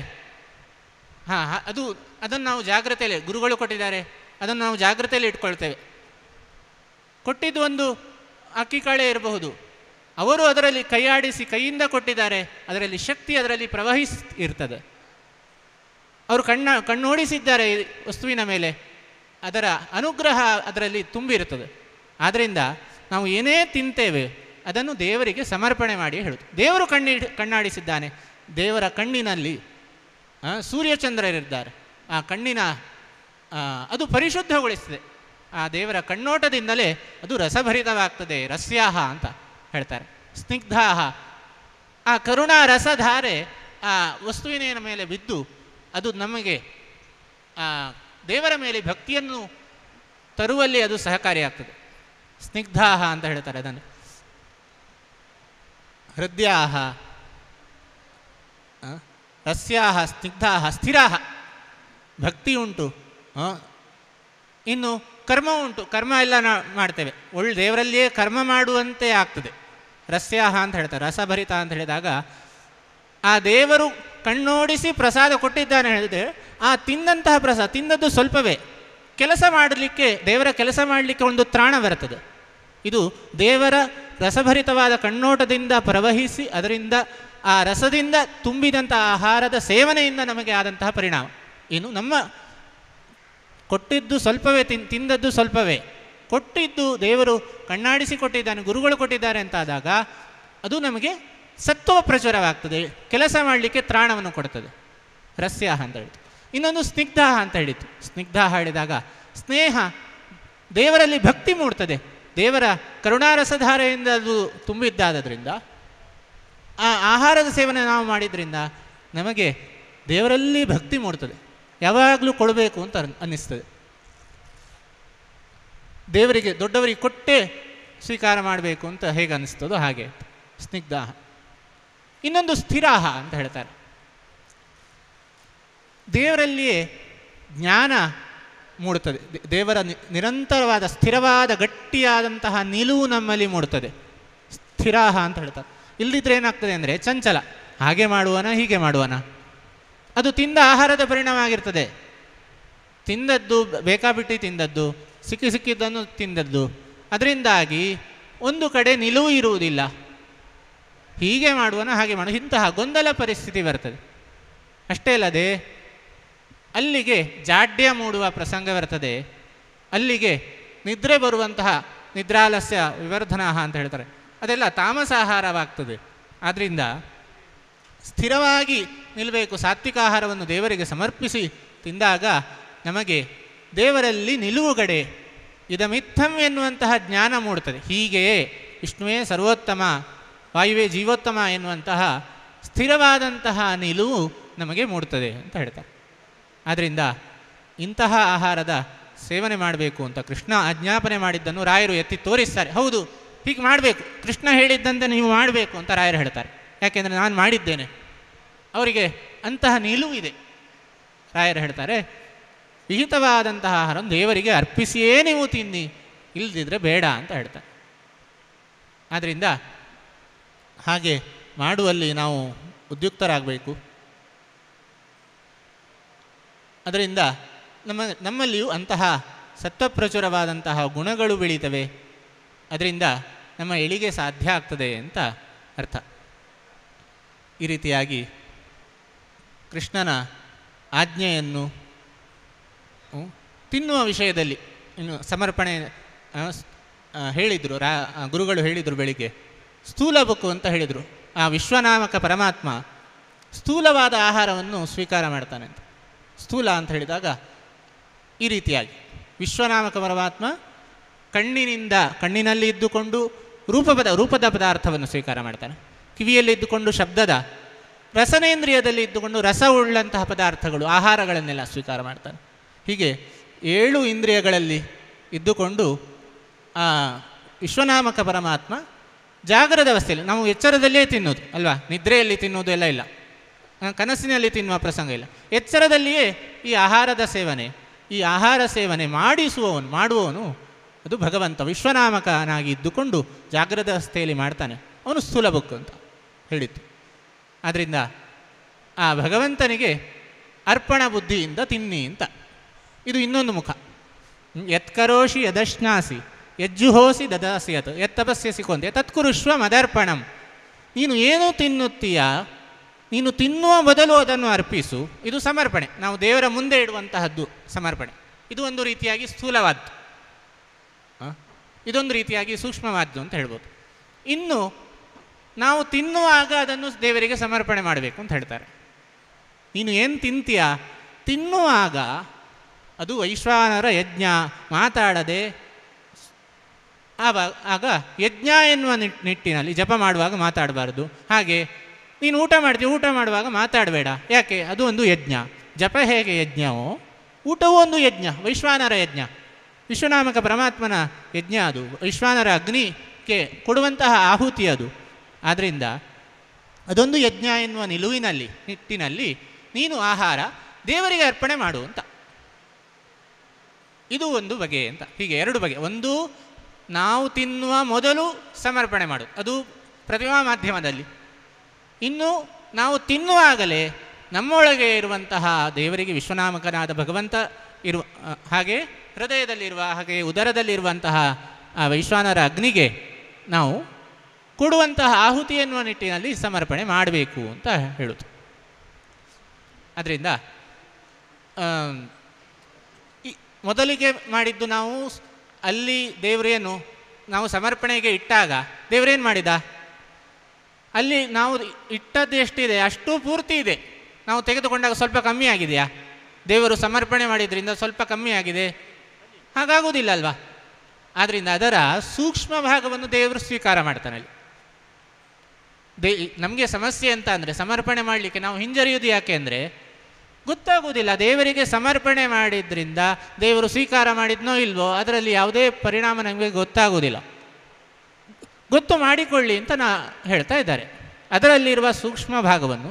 ಹಾಂ ಅದು ಅದನ್ನು ನಾವು ಜಾಗ್ರತೆಯಲ್ಲಿ ಗುರುಗಳು ಕೊಟ್ಟಿದ್ದಾರೆ ಅದನ್ನು ನಾವು ಜಾಗ್ರತೆಯಲ್ಲಿ ಇಟ್ಕೊಳ್ತೇವೆ ಕೊಟ್ಟಿದ್ದು ಒಂದು ಕಾಳೆ ಇರಬಹುದು ಅವರು ಅದರಲ್ಲಿ ಕೈಯಾಡಿಸಿ ಕೈಯಿಂದ ಕೊಟ್ಟಿದ್ದಾರೆ ಅದರಲ್ಲಿ ಶಕ್ತಿ ಅದರಲ್ಲಿ ಪ್ರವಹಿಸ್ ಇರ್ತದೆ ಅವರು ಕಣ್ಣ ಕಣ್ಣೋಡಿಸಿದ್ದಾರೆ ವಸ್ತುವಿನ ಮೇಲೆ ಅದರ ಅನುಗ್ರಹ ಅದರಲ್ಲಿ ತುಂಬಿರುತ್ತದೆ ಆದ್ದರಿಂದ ನಾವು ಏನೇ ತಿಂತೇವೆ ಅದನ್ನು ದೇವರಿಗೆ ಸಮರ್ಪಣೆ ಮಾಡಿ ಹೇಳುತ್ತೆ ದೇವರು ಕಣ್ಣಿ ಕಣ್ಣಾಡಿಸಿದ್ದಾನೆ ದೇವರ ಕಣ್ಣಿನಲ್ಲಿ ಸೂರ್ಯಚಂದ್ರರಿದ್ದಾರೆ ಆ ಕಣ್ಣಿನ ಅದು ಪರಿಶುದ್ಧಗೊಳಿಸ್ತದೆ ಆ ದೇವರ ಕಣ್ಣೋಟದಿಂದಲೇ ಅದು ರಸಭರಿತವಾಗ್ತದೆ ರಸ್ಯಾಹ ಅಂತ ಹೇಳ್ತಾರೆ ಸ್ನಿಗ್ಧಾಹ ಆ ಕರುಣಾ ರಸಧಾರೆ ಆ ವಸ್ತುವಿನ ಮೇಲೆ ಬಿದ್ದು ಅದು ನಮಗೆ ದೇವರ ಮೇಲೆ ಭಕ್ತಿಯನ್ನು ತರುವಲ್ಲಿ ಅದು ಸಹಕಾರಿಯಾಗ್ತದೆ ಸ್ನಿಗ್ಧಾಹ ಅಂತ ಹೇಳ್ತಾರೆ ಅದನ್ನು ಹೃದಯಾಹ ರಸ್ಯಾಹ ಸ್ನಿಗ್ಧಾಹ ಸ್ಥಿರಾಹ ಭಕ್ತಿ ಉಂಟು ಇನ್ನು ಕರ್ಮ ಉಂಟು ಕರ್ಮ ಎಲ್ಲ ನಾ ಮಾಡ್ತೇವೆ ಒಳ್ಳೆ ದೇವರಲ್ಲಿಯೇ ಕರ್ಮ ಮಾಡುವಂತೆ ಆಗ್ತದೆ ರಸ್ಯಾಹ ಅಂತ ಹೇಳ್ತಾರೆ ರಸಭರಿತ ಅಂತ ಹೇಳಿದಾಗ ಆ ದೇವರು ಕಣ್ಣೋಡಿಸಿ ಪ್ರಸಾದ ಕೊಟ್ಟಿದ್ದಾನೆ ಹೇಳಿದೆ ಆ ತಿಂದಂತಹ ಪ್ರಸ ತಿಂದದ್ದು ಸ್ವಲ್ಪವೇ ಕೆಲಸ ಮಾಡಲಿಕ್ಕೆ ದೇವರ ಕೆಲಸ ಮಾಡಲಿಕ್ಕೆ ಒಂದು ತ್ರಾಣ ಬರ್ತದೆ ಇದು ದೇವರ ರಸಭರಿತವಾದ ಕಣ್ಣೋಟದಿಂದ ಪ್ರವಹಿಸಿ ಅದರಿಂದ ಆ ರಸದಿಂದ ತುಂಬಿದಂಥ ಆಹಾರದ ಸೇವನೆಯಿಂದ ನಮಗೆ ಆದಂತಹ ಪರಿಣಾಮ ಇನ್ನು ನಮ್ಮ ಕೊಟ್ಟಿದ್ದು ಸ್ವಲ್ಪವೇ ತಿನ್ ತಿಂದದ್ದು ಸ್ವಲ್ಪವೇ ಕೊಟ್ಟಿದ್ದು ದೇವರು ಕಣ್ಣಾಡಿಸಿ ಕೊಟ್ಟಿದ್ದಾನೆ ಗುರುಗಳು ಕೊಟ್ಟಿದ್ದಾರೆ ಅಂತಾದಾಗ ಅದು ನಮಗೆ ಸತ್ವ ಪ್ರಚುರವಾಗ್ತದೆ ಕೆಲಸ ಮಾಡಲಿಕ್ಕೆ ತ್ರಾಣವನ್ನು ಕೊಡ್ತದೆ ರಸ್ಯ ಅಂತ ಹೇಳ್ತದೆ ಇನ್ನೊಂದು ಸ್ನಿಗ್ಧ ಅಂತ ಹೇಳಿತ್ತು ಸ್ನಿಗ್ಧ ಹೇಳಿದಾಗ ಸ್ನೇಹ ದೇವರಲ್ಲಿ ಭಕ್ತಿ ಮೂಡ್ತದೆ ದೇವರ ಕರುಣಾರಸಧಾರೆಯಿಂದ ಅದು ತುಂಬಿದ್ದಾದದ್ರಿಂದ ಆ ಆಹಾರದ ಸೇವನೆ ನಾವು ಮಾಡಿದ್ರಿಂದ ನಮಗೆ ದೇವರಲ್ಲಿ ಭಕ್ತಿ ಮೂಡ್ತದೆ ಯಾವಾಗಲೂ ಕೊಡಬೇಕು ಅಂತ ಅನ್ನಿಸ್ತದೆ ದೇವರಿಗೆ ದೊಡ್ಡವರಿಗೆ ಕೊಟ್ಟೇ ಸ್ವೀಕಾರ ಮಾಡಬೇಕು ಅಂತ ಹೇಗೆ ಅನ್ನಿಸ್ತದೋ ಹಾಗೆ ಸ್ನಿಗ್ಧಾಹ ಇನ್ನೊಂದು ಸ್ಥಿರಾಹ ಅಂತ ಹೇಳ್ತಾರೆ ದೇವರಲ್ಲಿ ಜ್ಞಾನ ಮೂಡುತ್ತದೆ ದೇವರ ನಿರಂತರವಾದ ಸ್ಥಿರವಾದ ಗಟ್ಟಿಯಾದಂತಹ ನಿಲುವು ನಮ್ಮಲ್ಲಿ ಮೂಡುತ್ತದೆ ಸ್ಥಿರಾಹ ಅಂತ ಹೇಳ್ತಾರೆ ಇಲ್ಲದಿದ್ದರೆ ಏನಾಗ್ತದೆ ಅಂದರೆ ಚಂಚಲ ಹಾಗೆ ಮಾಡುವನ ಹೀಗೆ ಮಾಡುವನ ಅದು ತಿಂದ ಆಹಾರದ ಪರಿಣಾಮ ಆಗಿರ್ತದೆ ತಿಂದದ್ದು ಬೇಕಾಬಿಟ್ಟು ತಿಂದದ್ದು ಸಿಕ್ಕಿ ಸಿಕ್ಕಿದ್ದನ್ನು ತಿಂದದ್ದು ಅದರಿಂದಾಗಿ ಒಂದು ಕಡೆ ನಿಲುವು ಇರುವುದಿಲ್ಲ ಹೀಗೆ ಮಾಡುವನ ಹಾಗೆ ಮಾಡುವ ಇಂತಹ ಗೊಂದಲ ಪರಿಸ್ಥಿತಿ ಬರ್ತದೆ ಅಷ್ಟೇ ಅಲ್ಲದೆ ಅಲ್ಲಿಗೆ ಜಾಡ್ಯ ಮೂಡುವ ಪ್ರಸಂಗ ಬರ್ತದೆ ಅಲ್ಲಿಗೆ ನಿದ್ರೆ ಬರುವಂತಹ ನಿದ್ರಾಲಸ್ಯ ವಿವರ್ಧನಾಹ ಅಂತ ಹೇಳ್ತಾರೆ ಅದೆಲ್ಲ ತಾಮಸಾಹಾರವಾಗ್ತದೆ ಆದ್ದರಿಂದ ಸ್ಥಿರವಾಗಿ ನಿಲ್ಲಬೇಕು ಸಾತ್ವಿಕ ಆಹಾರವನ್ನು ದೇವರಿಗೆ ಸಮರ್ಪಿಸಿ ತಿಂದಾಗ ನಮಗೆ ದೇವರಲ್ಲಿ ನಿಲುವುಗಡೆ ಇದಮಿತ್ತಂ ಎನ್ನುವಂತಹ ಜ್ಞಾನ ಮೂಡುತ್ತದೆ ಹೀಗೆಯೇ ವಿಷ್ಣುವೇ ಸರ್ವೋತ್ತಮ ವಾಯುವೇ ಜೀವೋತ್ತಮ ಎನ್ನುವಂತಹ ಸ್ಥಿರವಾದಂತಹ ನಿಲುವು ನಮಗೆ ಮೂಡ್ತದೆ ಅಂತ ಹೇಳ್ತಾರೆ ಆದ್ದರಿಂದ ಇಂತಹ ಆಹಾರದ ಸೇವನೆ ಮಾಡಬೇಕು ಅಂತ ಕೃಷ್ಣ ಆಜ್ಞಾಪನೆ ಮಾಡಿದ್ದನ್ನು ರಾಯರು ಎತ್ತಿ ತೋರಿಸ್ತಾರೆ ಹೌದು ಹೀಗೆ ಮಾಡಬೇಕು ಕೃಷ್ಣ ಹೇಳಿದ್ದಂತೆ ನೀವು ಮಾಡಬೇಕು ಅಂತ ರಾಯರು ಹೇಳ್ತಾರೆ ಯಾಕೆಂದರೆ ನಾನು ಮಾಡಿದ್ದೇನೆ ಅವರಿಗೆ ಅಂತಹ ನಿಲುವು ಇದೆ ರಾಯರು ಹೇಳ್ತಾರೆ ವಿಹಿತವಾದಂತಹ ಆಹಾರವನ್ನು ದೇವರಿಗೆ ಅರ್ಪಿಸಿಯೇ ನೀವು ತಿನ್ನಿ ಇಲ್ಲದಿದ್ದರೆ ಬೇಡ ಅಂತ ಹೇಳ್ತಾರೆ ಆದ್ದರಿಂದ ಹಾಗೆ ಮಾಡುವಲ್ಲಿ ನಾವು ಉದ್ಯುಕ್ತರಾಗಬೇಕು ಅದರಿಂದ ನಮ್ಮ ನಮ್ಮಲ್ಲಿಯೂ ಅಂತಹ ಸತ್ವಪ್ರಚುರವಾದಂತಹ ಗುಣಗಳು ಬೆಳೀತವೆ ಅದರಿಂದ ನಮ್ಮ ಎಳಿಗೆ ಸಾಧ್ಯ ಆಗ್ತದೆ ಅಂತ ಅರ್ಥ ಈ ರೀತಿಯಾಗಿ ಕೃಷ್ಣನ ಆಜ್ಞೆಯನ್ನು ತಿನ್ನುವ ವಿಷಯದಲ್ಲಿ ಇನ್ನು ಸಮರ್ಪಣೆ ಹೇಳಿದರು ರಾ ಗುರುಗಳು ಹೇಳಿದರು ಬೆಳಿಗ್ಗೆ ಸ್ಥೂಲ ಬುಕ್ಕು ಅಂತ ಹೇಳಿದರು ಆ ವಿಶ್ವನಾಮಕ ಪರಮಾತ್ಮ ಸ್ಥೂಲವಾದ ಆಹಾರವನ್ನು ಸ್ವೀಕಾರ ಮಾಡ್ತಾನೆ ಅಂತ ಸ್ಥೂಲ ಅಂತ ಹೇಳಿದಾಗ ಈ ರೀತಿಯಾಗಿ ವಿಶ್ವನಾಮಕ ಪರಮಾತ್ಮ ಕಣ್ಣಿನಿಂದ ಕಣ್ಣಿನಲ್ಲಿ ಇದ್ದುಕೊಂಡು ಪದ ರೂಪದ ಪದಾರ್ಥವನ್ನು ಸ್ವೀಕಾರ ಮಾಡ್ತಾನೆ ಕಿವಿಯಲ್ಲಿ ಇದ್ದುಕೊಂಡು ಶಬ್ದದ ರಸನೇಂದ್ರಿಯದಲ್ಲಿ ಇದ್ದುಕೊಂಡು ರಸ ಉಳ್ಳಂತಹ ಪದಾರ್ಥಗಳು ಆಹಾರಗಳನ್ನೆಲ್ಲ ಸ್ವೀಕಾರ ಮಾಡ್ತಾನೆ ಹೀಗೆ ಏಳು ಇಂದ್ರಿಯಗಳಲ್ಲಿ ಇದ್ದುಕೊಂಡು ಆ ವಿಶ್ವನಾಮಕ ಪರಮಾತ್ಮ ಜಾಗರದ ಅವಸ್ಥೆಯಲ್ಲಿ ನಾವು ಎಚ್ಚರದಲ್ಲೇ ತಿನ್ನೋದು ಅಲ್ವಾ ನಿದ್ರೆಯಲ್ಲಿ ತಿನ್ನೋದು ಎಲ್ಲ ಇಲ್ಲ ಕನಸಿನಲ್ಲಿ ತಿನ್ನುವ ಪ್ರಸಂಗ ಇಲ್ಲ ಎಚ್ಚರದಲ್ಲಿಯೇ ಈ ಆಹಾರದ ಸೇವನೆ ಈ ಆಹಾರ ಸೇವನೆ ಮಾಡಿಸುವವನು ಮಾಡುವವನು ಅದು ಭಗವಂತ ವಿಶ್ವನಾಮಕನಾಗಿ ಇದ್ದುಕೊಂಡು ಜಾಗ್ರದ ಅವಸ್ಥೆಯಲ್ಲಿ ಮಾಡ್ತಾನೆ ಅವನು ಸುಲಭಕ್ಕು ಅಂತ ಹೇಳಿತ್ತು ಆದ್ದರಿಂದ ಆ ಭಗವಂತನಿಗೆ ಅರ್ಪಣ ಬುದ್ಧಿಯಿಂದ ತಿನ್ನಿ ಅಂತ ಇದು ಇನ್ನೊಂದು ಮುಖ ಯತ್ಕರೋಷಿ ಯದಶ್ನಾಸಿ ಯಜ್ಜುಹೋಸಿ ದದಾಸಿ ಅದು ಯತ್ತಪಸ್ಯಸಿ ಕೊಂದೆ ತತ್ಕುರುಶ್ವ ಮದರ್ಪಣಂ ನೀನು ಏನು ತಿನ್ನುತ್ತೀಯಾ ನೀನು ತಿನ್ನುವ ಬದಲು ಅದನ್ನು ಅರ್ಪಿಸು ಇದು ಸಮರ್ಪಣೆ ನಾವು ದೇವರ ಮುಂದೆ ಇಡುವಂತಹದ್ದು ಸಮರ್ಪಣೆ ಇದು ಒಂದು ರೀತಿಯಾಗಿ ಸ್ಥೂಲವಾದ್ದು ಇದೊಂದು ರೀತಿಯಾಗಿ ಸೂಕ್ಷ್ಮವಾದ್ದು ಅಂತ ಹೇಳ್ಬೋದು ಇನ್ನು ನಾವು ತಿನ್ನುವಾಗ ಅದನ್ನು ದೇವರಿಗೆ ಸಮರ್ಪಣೆ ಮಾಡಬೇಕು ಅಂತ ಹೇಳ್ತಾರೆ ನೀನು ಏನು ತಿಂತೀಯ ತಿನ್ನುವಾಗ ಅದು ವೈಶ್ವಾನರ ಯಜ್ಞ ಮಾತಾಡದೆ ಆವಾಗ ಆಗ ಯಜ್ಞ ಎನ್ನುವ ನಿಟ್ಟಿನಲ್ಲಿ ಜಪ ಮಾಡುವಾಗ ಮಾತಾಡಬಾರದು ಹಾಗೆ ನೀನು ಊಟ ಮಾಡ್ತೀವಿ ಊಟ ಮಾಡುವಾಗ ಮಾತಾಡಬೇಡ ಯಾಕೆ ಅದು ಒಂದು ಯಜ್ಞ ಜಪ ಹೇಗೆ ಯಜ್ಞವೋ ಊಟವೂ ಒಂದು ಯಜ್ಞ ವೈಶ್ವಾನರ ಯಜ್ಞ ವಿಶ್ವನಾಮಕ ಪರಮಾತ್ಮನ ಯಜ್ಞ ಅದು ವೈಶ್ವಾನರ ಅಗ್ನಿಗೆ ಕೊಡುವಂತಹ ಆಹುತಿ ಅದು ಆದ್ದರಿಂದ ಅದೊಂದು ಯಜ್ಞ ಎನ್ನುವ ನಿಲುವಿನಲ್ಲಿ ನಿಟ್ಟಿನಲ್ಲಿ ನೀನು ಆಹಾರ ದೇವರಿಗೆ ಅರ್ಪಣೆ ಮಾಡು ಅಂತ ಇದು ಒಂದು ಬಗೆ ಅಂತ ಹೀಗೆ ಎರಡು ಬಗೆ ಒಂದು ನಾವು ತಿನ್ನುವ ಮೊದಲು ಸಮರ್ಪಣೆ ಮಾಡು ಅದು ಪ್ರತಿಮಾ ಮಾಧ್ಯಮದಲ್ಲಿ ಇನ್ನು ನಾವು ತಿನ್ನುವಾಗಲೇ ನಮ್ಮೊಳಗೆ ಇರುವಂತಹ ದೇವರಿಗೆ ವಿಶ್ವನಾಮಕನಾದ ಭಗವಂತ ಇರುವ ಹಾಗೆ ಹೃದಯದಲ್ಲಿರುವ ಹಾಗೆ ಉದರದಲ್ಲಿರುವಂತಹ ವೈಶ್ವಾನರ ಅಗ್ನಿಗೆ ನಾವು ಕೊಡುವಂತಹ ಆಹುತಿ ಎನ್ನುವ ನಿಟ್ಟಿನಲ್ಲಿ ಸಮರ್ಪಣೆ ಮಾಡಬೇಕು ಅಂತ ಹೇಳುತ್ತೆ ಅದರಿಂದ ಮೊದಲಿಗೆ ಮಾಡಿದ್ದು ನಾವು ಅಲ್ಲಿ ದೇವರೇನು ನಾವು ಸಮರ್ಪಣೆಗೆ ಇಟ್ಟಾಗ ದೇವರೇನು ಮಾಡಿದ ಅಲ್ಲಿ ನಾವು ಇಟ್ಟದ್ದು ಎಷ್ಟಿದೆ ಅಷ್ಟು ಪೂರ್ತಿ ಇದೆ ನಾವು ತೆಗೆದುಕೊಂಡಾಗ ಸ್ವಲ್ಪ ಕಮ್ಮಿ ಆಗಿದೆಯಾ ದೇವರು ಸಮರ್ಪಣೆ ಮಾಡಿದ್ರಿಂದ ಸ್ವಲ್ಪ ಕಮ್ಮಿ ಆಗಿದೆ ಹಾಗಾಗುವುದಿಲ್ಲ ಅಲ್ವಾ ಆದ್ದರಿಂದ ಅದರ ಸೂಕ್ಷ್ಮ ಭಾಗವನ್ನು ದೇವರು ಸ್ವೀಕಾರ ಮಾಡ್ತಾನೆ ಅಲ್ಲಿ ದೇ ನಮಗೆ ಸಮಸ್ಯೆ ಅಂತ ಅಂದರೆ ಸಮರ್ಪಣೆ ಮಾಡಲಿಕ್ಕೆ ನಾವು ಹಿಂಜರಿಯುವುದು ಯಾಕೆ ಅಂದರೆ ಗೊತ್ತಾಗುವುದಿಲ್ಲ ದೇವರಿಗೆ ಸಮರ್ಪಣೆ ಮಾಡಿದ್ರಿಂದ ದೇವರು ಸ್ವೀಕಾರ ಮಾಡಿದ್ನೋ ಇಲ್ವೋ ಅದರಲ್ಲಿ ಯಾವುದೇ ಪರಿಣಾಮ ನಮಗೆ ಗೊತ್ತಾಗುವುದಿಲ್ಲ ಗೊತ್ತು ಮಾಡಿಕೊಳ್ಳಿ ಅಂತ ನಾ ಹೇಳ್ತಾ ಇದ್ದಾರೆ ಅದರಲ್ಲಿರುವ ಸೂಕ್ಷ್ಮ ಭಾಗವನ್ನು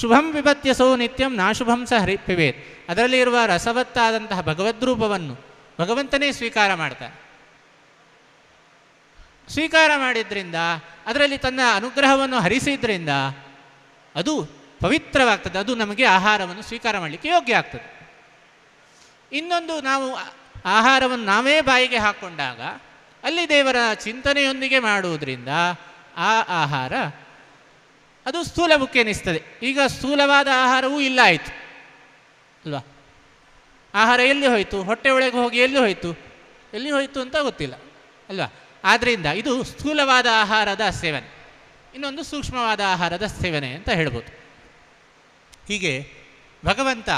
ಶುಭಂ ವಿಪತ್ಯಸೋ ನಿತ್ಯಂ ನಾಶುಭಂಸ ಹರಿ ಪಿಬೇತ್ ಅದರಲ್ಲಿರುವ ರಸವತ್ತಾದಂತಹ ಭಗವದ್ರೂಪವನ್ನು ಭಗವಂತನೇ ಸ್ವೀಕಾರ ಮಾಡ್ತಾರೆ ಸ್ವೀಕಾರ ಮಾಡಿದ್ರಿಂದ ಅದರಲ್ಲಿ ತನ್ನ ಅನುಗ್ರಹವನ್ನು ಹರಿಸಿದ್ರಿಂದ ಅದು ಪವಿತ್ರವಾಗ್ತದೆ ಅದು ನಮಗೆ ಆಹಾರವನ್ನು ಸ್ವೀಕಾರ ಮಾಡಲಿಕ್ಕೆ ಯೋಗ್ಯ ಆಗ್ತದೆ ಇನ್ನೊಂದು ನಾವು ಆಹಾರವನ್ನು ನಾವೇ ಬಾಯಿಗೆ ಹಾಕ್ಕೊಂಡಾಗ ಅಲ್ಲಿ ದೇವರ ಚಿಂತನೆಯೊಂದಿಗೆ ಮಾಡುವುದರಿಂದ ಆ ಆಹಾರ ಅದು ಸ್ಥೂಲಮುಖ್ಯ ಎನಿಸ್ತದೆ ಈಗ ಸ್ಥೂಲವಾದ ಆಹಾರವೂ ಇಲ್ಲ ಆಯಿತು ಅಲ್ವಾ ಆಹಾರ ಎಲ್ಲಿ ಹೋಯಿತು ಹೊಟ್ಟೆ ಒಳಗೆ ಹೋಗಿ ಎಲ್ಲಿ ಹೋಯಿತು ಎಲ್ಲಿ ಹೋಯಿತು ಅಂತ ಗೊತ್ತಿಲ್ಲ ಅಲ್ವಾ ಆದ್ದರಿಂದ ಇದು ಸ್ಥೂಲವಾದ ಆಹಾರದ ಸೇವನೆ ಇನ್ನೊಂದು ಸೂಕ್ಷ್ಮವಾದ ಆಹಾರದ ಸೇವನೆ ಅಂತ ಹೇಳ್ಬೋದು ಹೀಗೆ ಭಗವಂತ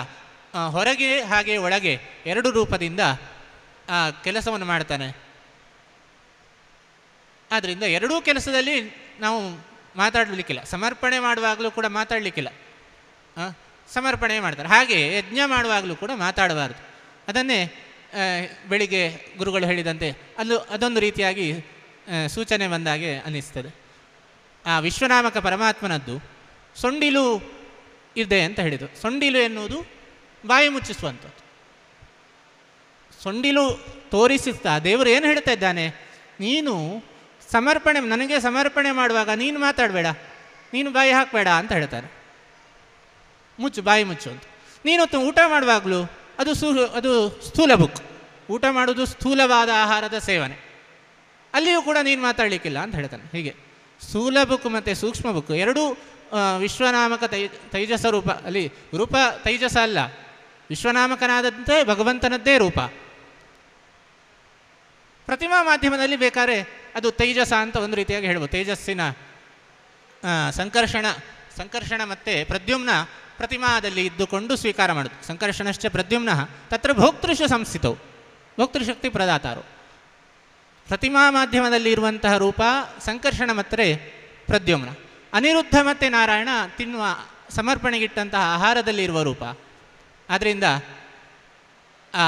ಹೊರಗೆ ಹಾಗೆ ಒಳಗೆ ಎರಡು ರೂಪದಿಂದ ಕೆಲಸವನ್ನು ಮಾಡ್ತಾನೆ ಆದ್ದರಿಂದ ಎರಡೂ ಕೆಲಸದಲ್ಲಿ ನಾವು ಮಾತಾಡಲಿಕ್ಕಿಲ್ಲ ಸಮರ್ಪಣೆ ಮಾಡುವಾಗಲೂ ಕೂಡ ಮಾತಾಡಲಿಕ್ಕಿಲ್ಲ ಸಮರ್ಪಣೆ ಮಾಡ್ತಾರೆ ಹಾಗೆ ಯಜ್ಞ ಮಾಡುವಾಗಲೂ ಕೂಡ ಮಾತಾಡಬಾರ್ದು ಅದನ್ನೇ ಬೆಳಿಗ್ಗೆ ಗುರುಗಳು ಹೇಳಿದಂತೆ ಅಲ್ಲೂ ಅದೊಂದು ರೀತಿಯಾಗಿ ಸೂಚನೆ ಬಂದಾಗೆ ಅನ್ನಿಸ್ತದೆ ಆ ವಿಶ್ವನಾಮಕ ಪರಮಾತ್ಮನದ್ದು ಸೊಂಡಿಲು ಇದೆ ಅಂತ ಹೇಳಿದರು ಸೊಂಡಿಲು ಎನ್ನುವುದು ಬಾಯಿ ಮುಚ್ಚಿಸುವಂಥದ್ದು ಸೊಂಡಿಲು ತೋರಿಸುತ್ತಾ ದೇವರು ಏನು ಹೇಳ್ತಾ ಇದ್ದಾನೆ ನೀನು ಸಮರ್ಪಣೆ ನನಗೆ ಸಮರ್ಪಣೆ ಮಾಡುವಾಗ ನೀನು ಮಾತಾಡಬೇಡ ನೀನು ಬಾಯಿ ಹಾಕಬೇಡ ಅಂತ ಹೇಳ್ತಾರೆ ಮುಚ್ಚು ಬಾಯಿ ಮುಚ್ಚು ಅಂತ ನೀನು ಊಟ ಮಾಡುವಾಗಲೂ ಅದು ಸು ಅದು ಸ್ಥೂಲ ಬುಕ್ ಊಟ ಮಾಡೋದು ಸ್ಥೂಲವಾದ ಆಹಾರದ ಸೇವನೆ ಅಲ್ಲಿಯೂ ಕೂಡ ನೀನು ಮಾತಾಡಲಿಕ್ಕಿಲ್ಲ ಅಂತ ಹೇಳ್ತಾನೆ ಹೀಗೆ ಸ್ಥೂಲ ಬುಕ್ ಮತ್ತು ಸೂಕ್ಷ್ಮ ಬುಕ್ ಎರಡೂ ವಿಶ್ವನಾಮಕ ತೈ ತೈಜಸ ರೂಪ ಅಲ್ಲಿ ರೂಪ ತೈಜಸ ಅಲ್ಲ ವಿಶ್ವನಾಮಕನಾದಂತೆ ಭಗವಂತನದ್ದೇ ರೂಪ ಪ್ರತಿಮಾ ಮಾಧ್ಯಮದಲ್ಲಿ ಬೇಕಾದ್ರೆ ಅದು ತೇಜಸ ಅಂತ ಒಂದು ರೀತಿಯಾಗಿ ಹೇಳ್ಬೋದು ತೇಜಸ್ಸಿನ ಸಂಕರ್ಷಣ ಸಂಕರ್ಷಣ ಮತ್ತು ಪ್ರದ್ಯುಮ್ನ ಪ್ರತಿಮಾದಲ್ಲಿ ಇದ್ದುಕೊಂಡು ಸ್ವೀಕಾರ ಮಾಡುದು ಸಂಕರ್ಷಣಶ್ಚ ಪ್ರದ್ಯುಮ್ನ ತತ್ರ ಭೋಕ್ತೃಶ ಸಂಸ್ಥಿತವು ಭೋಕ್ತೃಶಕ್ತಿ ಪ್ರದಾತಾರು ಪ್ರತಿಮಾ ಮಾಧ್ಯಮದಲ್ಲಿ ಇರುವಂತಹ ರೂಪ ಸಂಕರ್ಷಣ ಮತ್ತು ಪ್ರದ್ಯುಮ್ನ ಅನಿರುದ್ಧ ಮತ್ತು ನಾರಾಯಣ ತಿನ್ನುವ ಸಮರ್ಪಣೆಗಿಟ್ಟಂತಹ ಆಹಾರದಲ್ಲಿ ಇರುವ ರೂಪ ಆದ್ದರಿಂದ ಆ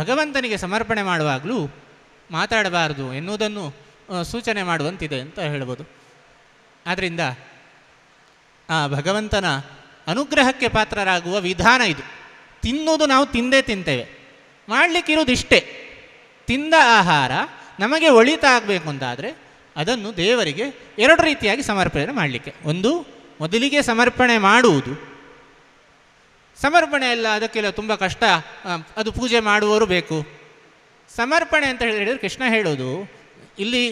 ಭಗವಂತನಿಗೆ ಸಮರ್ಪಣೆ ಮಾಡುವಾಗಲೂ ಮಾತಾಡಬಾರದು ಎನ್ನುವುದನ್ನು ಸೂಚನೆ ಮಾಡುವಂತಿದೆ ಅಂತ ಹೇಳ್ಬೋದು ಆದ್ದರಿಂದ ಆ ಭಗವಂತನ ಅನುಗ್ರಹಕ್ಕೆ ಪಾತ್ರರಾಗುವ ವಿಧಾನ ಇದು ತಿನ್ನುವುದು ನಾವು ತಿಂದೇ ತಿಂತೇವೆ ಮಾಡಲಿಕ್ಕಿರುವುದಿಷ್ಟೇ ತಿಂದ ಆಹಾರ ನಮಗೆ ಒಳಿತಾಗಬೇಕು ಅಂತಾದರೆ ಅದನ್ನು ದೇವರಿಗೆ ಎರಡು ರೀತಿಯಾಗಿ ಸಮರ್ಪಣೆ ಮಾಡಲಿಕ್ಕೆ ಒಂದು ಮೊದಲಿಗೆ ಸಮರ್ಪಣೆ ಮಾಡುವುದು ಸಮರ್ಪಣೆ ಎಲ್ಲ ಅದಕ್ಕೆಲ್ಲ ತುಂಬ ಕಷ್ಟ ಅದು ಪೂಜೆ ಮಾಡುವವರು ಬೇಕು ಸಮರ್ಪಣೆ ಅಂತ ಹೇಳಿದ್ರೆ ಕೃಷ್ಣ ಹೇಳೋದು ಇಲ್ಲಿ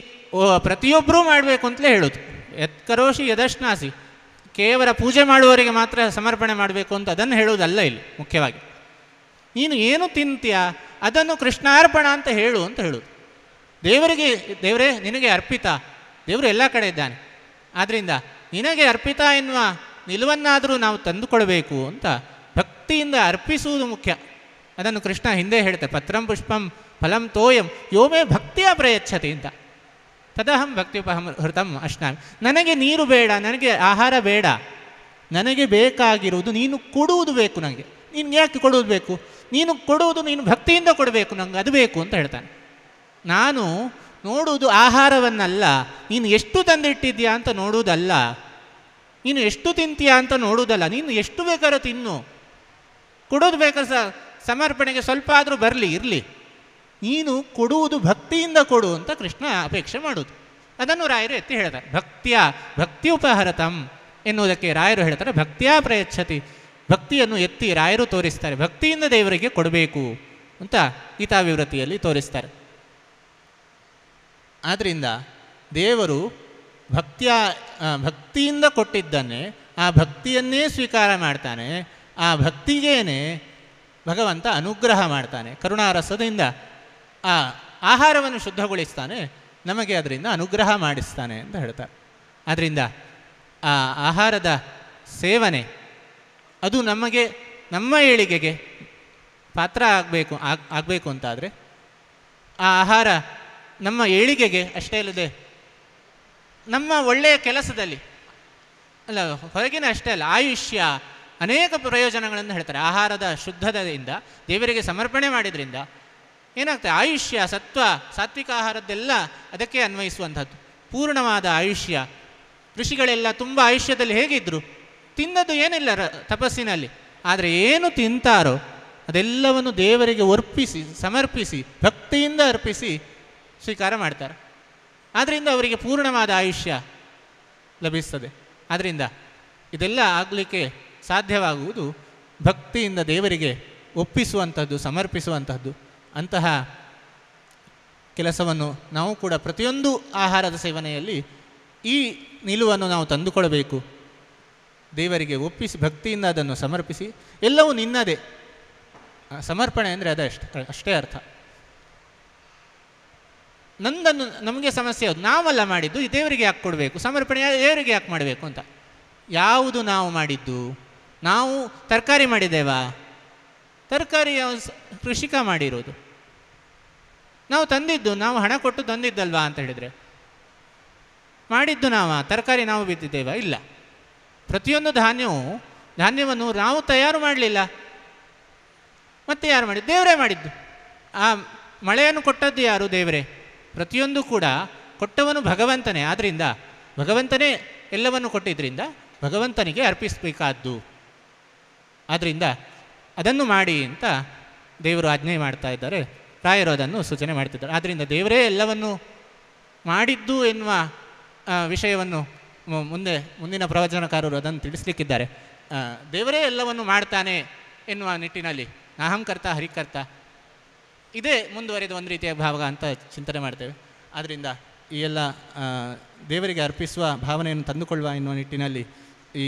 ಪ್ರತಿಯೊಬ್ಬರೂ ಮಾಡಬೇಕು ಅಂತಲೇ ಹೇಳೋದು ಯತ್ಕರೋಶಿ ಯದಶ್ನಾಸಿ ಕೇವಲ ಪೂಜೆ ಮಾಡುವವರಿಗೆ ಮಾತ್ರ ಸಮರ್ಪಣೆ ಮಾಡಬೇಕು ಅಂತ ಅದನ್ನು ಹೇಳೋದಲ್ಲ ಇಲ್ಲಿ ಮುಖ್ಯವಾಗಿ ನೀನು ಏನು ತಿಂತೀಯ ಅದನ್ನು ಕೃಷ್ಣಾರ್ಪಣ ಅಂತ ಹೇಳು ಅಂತ ಹೇಳೋದು ದೇವರಿಗೆ ದೇವರೇ ನಿನಗೆ ಅರ್ಪಿತ ದೇವರು ಎಲ್ಲ ಕಡೆ ಇದ್ದಾನೆ ಆದ್ದರಿಂದ ನಿನಗೆ ಅರ್ಪಿತ ಎನ್ನುವ ನಿಲುವನ್ನಾದರೂ ನಾವು ತಂದುಕೊಳ್ಬೇಕು ಅಂತ ಭಕ್ತಿಯಿಂದ ಅರ್ಪಿಸುವುದು ಮುಖ್ಯ ಅದನ್ನು ಕೃಷ್ಣ ಹಿಂದೆ ಹೇಳ್ತಾರೆ ಪತ್ರಂ ಪುಷ್ಪಂ ಫಲಂ ತೋಯಂ ಯೋಮೇ ಭಕ್ತಿಯ ಪ್ರಯಚ್ಛತೆಯಿಂದ ಅಂತ ತದಹಂ ಭಕ್ತಿಪಹಂ ಹೃತಂ ಅಶ್ನಾಮಿ ನನಗೆ ನೀರು ಬೇಡ ನನಗೆ ಆಹಾರ ಬೇಡ ನನಗೆ ಬೇಕಾಗಿರುವುದು ನೀನು ಕೊಡುವುದು ಬೇಕು ನನಗೆ ನೀನು ಯಾಕೆ ಕೊಡುವುದು ಬೇಕು ನೀನು ಕೊಡುವುದು ನೀನು ಭಕ್ತಿಯಿಂದ ಕೊಡಬೇಕು ನನಗೆ ಅದು ಬೇಕು ಅಂತ ಹೇಳ್ತಾನೆ ನಾನು ನೋಡುವುದು ಆಹಾರವನ್ನಲ್ಲ ನೀನು ಎಷ್ಟು ತಂದಿಟ್ಟಿದ್ಯಾ ಅಂತ ನೋಡುವುದಲ್ಲ ನೀನು ಎಷ್ಟು ತಿಂತೀಯಾ ಅಂತ ನೋಡುವುದಲ್ಲ ನೀನು ಎಷ್ಟು ಬೇಕಾದ್ರೂ ತಿನ್ನು ಕೊಡೋದು ಬೇಕಾದ್ರೆ ಸಮರ್ಪಣೆಗೆ ಸ್ವಲ್ಪ ಆದರೂ ಬರಲಿ ಇರಲಿ ನೀನು ಕೊಡುವುದು ಭಕ್ತಿಯಿಂದ ಕೊಡು ಅಂತ ಕೃಷ್ಣ ಅಪೇಕ್ಷೆ ಮಾಡುವುದು ಅದನ್ನು ರಾಯರು ಎತ್ತಿ ಹೇಳ್ತಾರೆ ಭಕ್ತಿಯ ಭಕ್ತಿ ಉಪಹರತಂ ಎನ್ನುವುದಕ್ಕೆ ರಾಯರು ಹೇಳ್ತಾರೆ ಭಕ್ತಿಯ ಪ್ರಯಚ್ಛತಿ ಭಕ್ತಿಯನ್ನು ಎತ್ತಿ ರಾಯರು ತೋರಿಸ್ತಾರೆ ಭಕ್ತಿಯಿಂದ ದೇವರಿಗೆ ಕೊಡಬೇಕು ಅಂತ ಗೀತಾಭಿವೃತ್ತಿಯಲ್ಲಿ ವಿವೃತಿಯಲ್ಲಿ ತೋರಿಸ್ತಾರೆ ಆದ್ದರಿಂದ ದೇವರು ಭಕ್ತಿಯ ಭಕ್ತಿಯಿಂದ ಕೊಟ್ಟಿದ್ದನ್ನೇ ಆ ಭಕ್ತಿಯನ್ನೇ ಸ್ವೀಕಾರ ಮಾಡ್ತಾನೆ ಆ ಭಕ್ತಿಗೇನೆ ಭಗವಂತ ಅನುಗ್ರಹ ಮಾಡ್ತಾನೆ ಕರುಣಾರಸದಿಂದ ಆ ಆಹಾರವನ್ನು ಶುದ್ಧಗೊಳಿಸ್ತಾನೆ ನಮಗೆ ಅದರಿಂದ ಅನುಗ್ರಹ ಮಾಡಿಸ್ತಾನೆ ಅಂತ ಹೇಳ್ತಾರೆ ಆದ್ದರಿಂದ ಆ ಆಹಾರದ ಸೇವನೆ ಅದು ನಮಗೆ ನಮ್ಮ ಏಳಿಗೆಗೆ ಪಾತ್ರ ಆಗಬೇಕು ಆಗ ಆಗಬೇಕು ಅಂತಾದರೆ ಆ ಆಹಾರ ನಮ್ಮ ಏಳಿಗೆಗೆ ಅಷ್ಟೇ ಅಲ್ಲದೆ ನಮ್ಮ ಒಳ್ಳೆಯ ಕೆಲಸದಲ್ಲಿ ಅಲ್ಲ ಹೊರಗಿನ ಅಷ್ಟೇ ಅಲ್ಲ ಆಯುಷ್ಯ ಅನೇಕ ಪ್ರಯೋಜನಗಳನ್ನು ಹೇಳ್ತಾರೆ ಆಹಾರದ ಶುದ್ಧದಿಂದ ದೇವರಿಗೆ ಸಮರ್ಪಣೆ ಮಾಡಿದ್ರಿಂದ ಏನಾಗ್ತದೆ ಆಯುಷ್ಯ ಸತ್ವ ಸಾತ್ವಿಕ ಆಹಾರದ್ದೆಲ್ಲ ಅದಕ್ಕೆ ಅನ್ವಯಿಸುವಂಥದ್ದು ಪೂರ್ಣವಾದ ಆಯುಷ್ಯ ಋಷಿಗಳೆಲ್ಲ ತುಂಬ ಆಯುಷ್ಯದಲ್ಲಿ ಹೇಗಿದ್ದರು ತಿನ್ನದು ಏನಿಲ್ಲ ರ ತಪಸ್ಸಿನಲ್ಲಿ ಆದರೆ ಏನು ತಿಂತಾರೋ ಅದೆಲ್ಲವನ್ನು ದೇವರಿಗೆ ಒರ್ಪಿಸಿ ಸಮರ್ಪಿಸಿ ಭಕ್ತಿಯಿಂದ ಅರ್ಪಿಸಿ ಸ್ವೀಕಾರ ಮಾಡ್ತಾರೆ ಆದ್ದರಿಂದ ಅವರಿಗೆ ಪೂರ್ಣವಾದ ಆಯುಷ್ಯ ಲಭಿಸ್ತದೆ ಆದ್ದರಿಂದ ಇದೆಲ್ಲ ಆಗಲಿಕ್ಕೆ ಸಾಧ್ಯವಾಗುವುದು ಭಕ್ತಿಯಿಂದ ದೇವರಿಗೆ ಒಪ್ಪಿಸುವಂಥದ್ದು ಸಮರ್ಪಿಸುವಂಥದ್ದು ಅಂತಹ ಕೆಲಸವನ್ನು ನಾವು ಕೂಡ ಪ್ರತಿಯೊಂದು ಆಹಾರದ ಸೇವನೆಯಲ್ಲಿ ಈ ನಿಲುವನ್ನು ನಾವು ತಂದುಕೊಡಬೇಕು ದೇವರಿಗೆ ಒಪ್ಪಿಸಿ ಭಕ್ತಿಯಿಂದ ಅದನ್ನು ಸಮರ್ಪಿಸಿ ಎಲ್ಲವೂ ನಿನ್ನದೇ ಸಮರ್ಪಣೆ ಅಂದರೆ ಅದಷ್ಟೇ ಅಷ್ಟೇ ಅರ್ಥ ನಂದನ್ನು ನಮಗೆ ಸಮಸ್ಯೆ ಅದು ನಾವಲ್ಲ ಮಾಡಿದ್ದು ದೇವರಿಗೆ ಯಾಕೆ ಕೊಡಬೇಕು ಸಮರ್ಪಣೆ ದೇವರಿಗೆ ಯಾಕೆ ಮಾಡಬೇಕು ಅಂತ ಯಾವುದು ನಾವು ಮಾಡಿದ್ದು ನಾವು ತರಕಾರಿ ಮಾಡಿದ್ದೇವಾ ತರಕಾರಿ ಕೃಷಿಕ ಮಾಡಿರೋದು ನಾವು ತಂದಿದ್ದು ನಾವು ಹಣ ಕೊಟ್ಟು ತಂದಿದ್ದಲ್ವಾ ಅಂತ ಹೇಳಿದರೆ ಮಾಡಿದ್ದು ನಾವು ತರಕಾರಿ ನಾವು ಬಿದ್ದಿದ್ದೇವಾ ಇಲ್ಲ ಪ್ರತಿಯೊಂದು ಧಾನ್ಯವು ಧಾನ್ಯವನ್ನು ನಾವು ತಯಾರು ಮಾಡಲಿಲ್ಲ ಮತ್ತೆ ಯಾರು ಮಾಡಿದ್ದು ದೇವರೇ ಮಾಡಿದ್ದು ಆ ಮಳೆಯನ್ನು ಕೊಟ್ಟದ್ದು ಯಾರು ದೇವರೇ ಪ್ರತಿಯೊಂದು ಕೂಡ ಕೊಟ್ಟವನು ಭಗವಂತನೇ ಆದ್ದರಿಂದ ಭಗವಂತನೇ ಎಲ್ಲವನ್ನು ಕೊಟ್ಟಿದ್ದರಿಂದ ಭಗವಂತನಿಗೆ ಅರ್ಪಿಸಬೇಕಾದ್ದು ಆದ್ದರಿಂದ ಅದನ್ನು ಮಾಡಿ ಅಂತ ದೇವರು ಆಜ್ಞೆ ಮಾಡ್ತಾ ಇದ್ದಾರೆ ರಾಯರೋದನ್ನು ಸೂಚನೆ ಮಾಡ್ತಿದ್ದರು ಆದ್ದರಿಂದ ದೇವರೇ ಎಲ್ಲವನ್ನು ಮಾಡಿದ್ದು ಎನ್ನುವ ವಿಷಯವನ್ನು ಮುಂದೆ ಮುಂದಿನ ಪ್ರವಚನಕಾರರು ಅದನ್ನು ತಿಳಿಸ್ಲಿಕ್ಕಿದ್ದಾರೆ ದೇವರೇ ಎಲ್ಲವನ್ನು ಮಾಡ್ತಾನೆ ಎನ್ನುವ ನಿಟ್ಟಿನಲ್ಲಿ ಅಹಂಕರ್ತ ಹರಿಕರ್ತ ಇದೇ ಮುಂದುವರೆದ ಒಂದು ರೀತಿಯ ಭಾವ ಅಂತ ಚಿಂತನೆ ಮಾಡ್ತೇವೆ ಆದ್ದರಿಂದ ಈ ಎಲ್ಲ ದೇವರಿಗೆ ಅರ್ಪಿಸುವ ಭಾವನೆಯನ್ನು ತಂದುಕೊಳ್ಳುವ ಎನ್ನುವ ನಿಟ್ಟಿನಲ್ಲಿ ಈ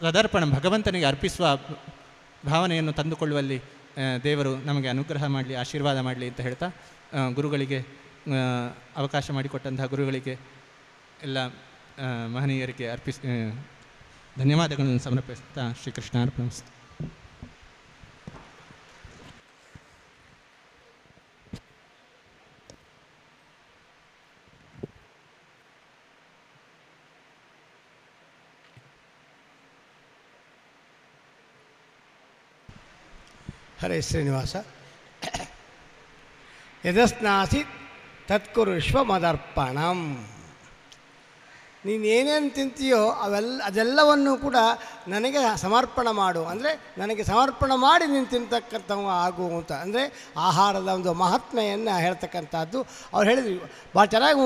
ಪ್ರದರ್ಪಣ ಭಗವಂತನಿಗೆ ಅರ್ಪಿಸುವ ಭಾವನೆಯನ್ನು ತಂದುಕೊಳ್ಳುವಲ್ಲಿ ದೇವರು ನಮಗೆ ಅನುಗ್ರಹ ಮಾಡಲಿ ಆಶೀರ್ವಾದ ಮಾಡಲಿ ಅಂತ ಹೇಳ್ತಾ ಗುರುಗಳಿಗೆ ಅವಕಾಶ ಮಾಡಿಕೊಟ್ಟಂತಹ ಗುರುಗಳಿಗೆ ಎಲ್ಲ ಮಹನೀಯರಿಗೆ ಅರ್ಪಿಸಿ ಧನ್ಯವಾದಗಳನ್ನು ಸಮರ್ಪಿಸ್ತಾ ಶ್ರೀಕೃಷ್ಣ ಅರ್ಪಣಿಸ್ತಾ ಎಸ್ ಶ್ರೀನಿವಾಸ ಯದಸ್ನಾಸಿ ತತ್ಕುರು ವಿಶ್ವ ಮದರ್ಪಣಂ ನೀನು ಏನೇನು ತಿಂತೀಯೋ ಅವೆಲ್ಲ ಅದೆಲ್ಲವನ್ನು ಕೂಡ ನನಗೆ ಸಮರ್ಪಣ ಮಾಡು ಅಂದರೆ ನನಗೆ ಸಮರ್ಪಣ ಮಾಡಿ ನೀನು ತಿಂತಕ್ಕಂಥವು ಅಂತ ಅಂದರೆ ಆಹಾರದ ಒಂದು ಮಹಾತ್ಮೆಯನ್ನು ಹೇಳ್ತಕ್ಕಂಥದ್ದು ಅವ್ರು ಹೇಳಿದರು ಭಾಳ ಚೆನ್ನಾಗಿ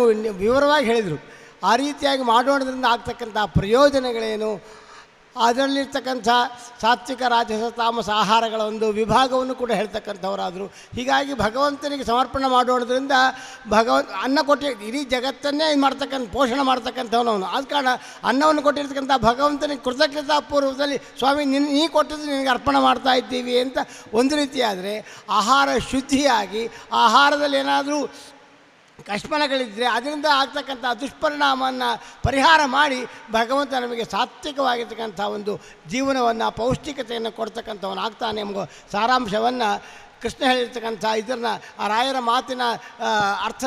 ವಿವರವಾಗಿ ಹೇಳಿದರು ಆ ರೀತಿಯಾಗಿ ಮಾಡೋಣದ್ರಿಂದ ಆಗ್ತಕ್ಕಂಥ ಪ್ರಯೋಜನಗಳೇನು ಅದರಲ್ಲಿರ್ತಕ್ಕಂಥ ಸಾತ್ವಿಕ ರಾಜಸ ತಾಮಸ ಆಹಾರಗಳ ಒಂದು ವಿಭಾಗವನ್ನು ಕೂಡ ಹೇಳ್ತಕ್ಕಂಥವರಾದರು ಹೀಗಾಗಿ ಭಗವಂತನಿಗೆ ಸಮರ್ಪಣೆ ಮಾಡೋದ್ರಿಂದ ಭಗವಂತ ಅನ್ನ ಕೊಟ್ಟಿ ಇಡೀ ಜಗತ್ತನ್ನೇ ಇದು ಮಾಡ್ತಕ್ಕಂಥ ಪೋಷಣೆ ಮಾಡ್ತಕ್ಕಂಥವನವನು ಆದ ಕಾರಣ ಅನ್ನವನ್ನು ಕೊಟ್ಟಿರ್ತಕ್ಕಂಥ ಭಗವಂತನಿಗೆ ಕೃತಜ್ಞತಾ ಪೂರ್ವದಲ್ಲಿ ಸ್ವಾಮಿ ನಿನ್ನ ನೀ ಕೊಟ್ಟಿದ್ದು ನಿನಗೆ ಅರ್ಪಣೆ ಮಾಡ್ತಾ ಇದ್ದೀವಿ ಅಂತ ಒಂದು ರೀತಿಯಾದರೆ ಆಹಾರ ಶುದ್ಧಿಯಾಗಿ ಆಹಾರದಲ್ಲಿ ಏನಾದರೂ ಕಷ್ಮಣಗಳಿದ್ದರೆ ಅದರಿಂದ ಆಗ್ತಕ್ಕಂಥ ದುಷ್ಪರಿಣಾಮವನ್ನು ಪರಿಹಾರ ಮಾಡಿ ಭಗವಂತ ನಮಗೆ ಸಾತ್ವಿಕವಾಗಿರ್ತಕ್ಕಂಥ ಒಂದು ಜೀವನವನ್ನು ಪೌಷ್ಟಿಕತೆಯನ್ನು ಕೊಡ್ತಕ್ಕಂಥವನು ಆಗ್ತಾನೆ ಎಂಬ ಸಾರಾಂಶವನ್ನು ಕೃಷ್ಣ ಹೇಳಿರ್ತಕ್ಕಂಥ ಇದನ್ನು ಆ ರಾಯರ ಮಾತಿನ ಅರ್ಥ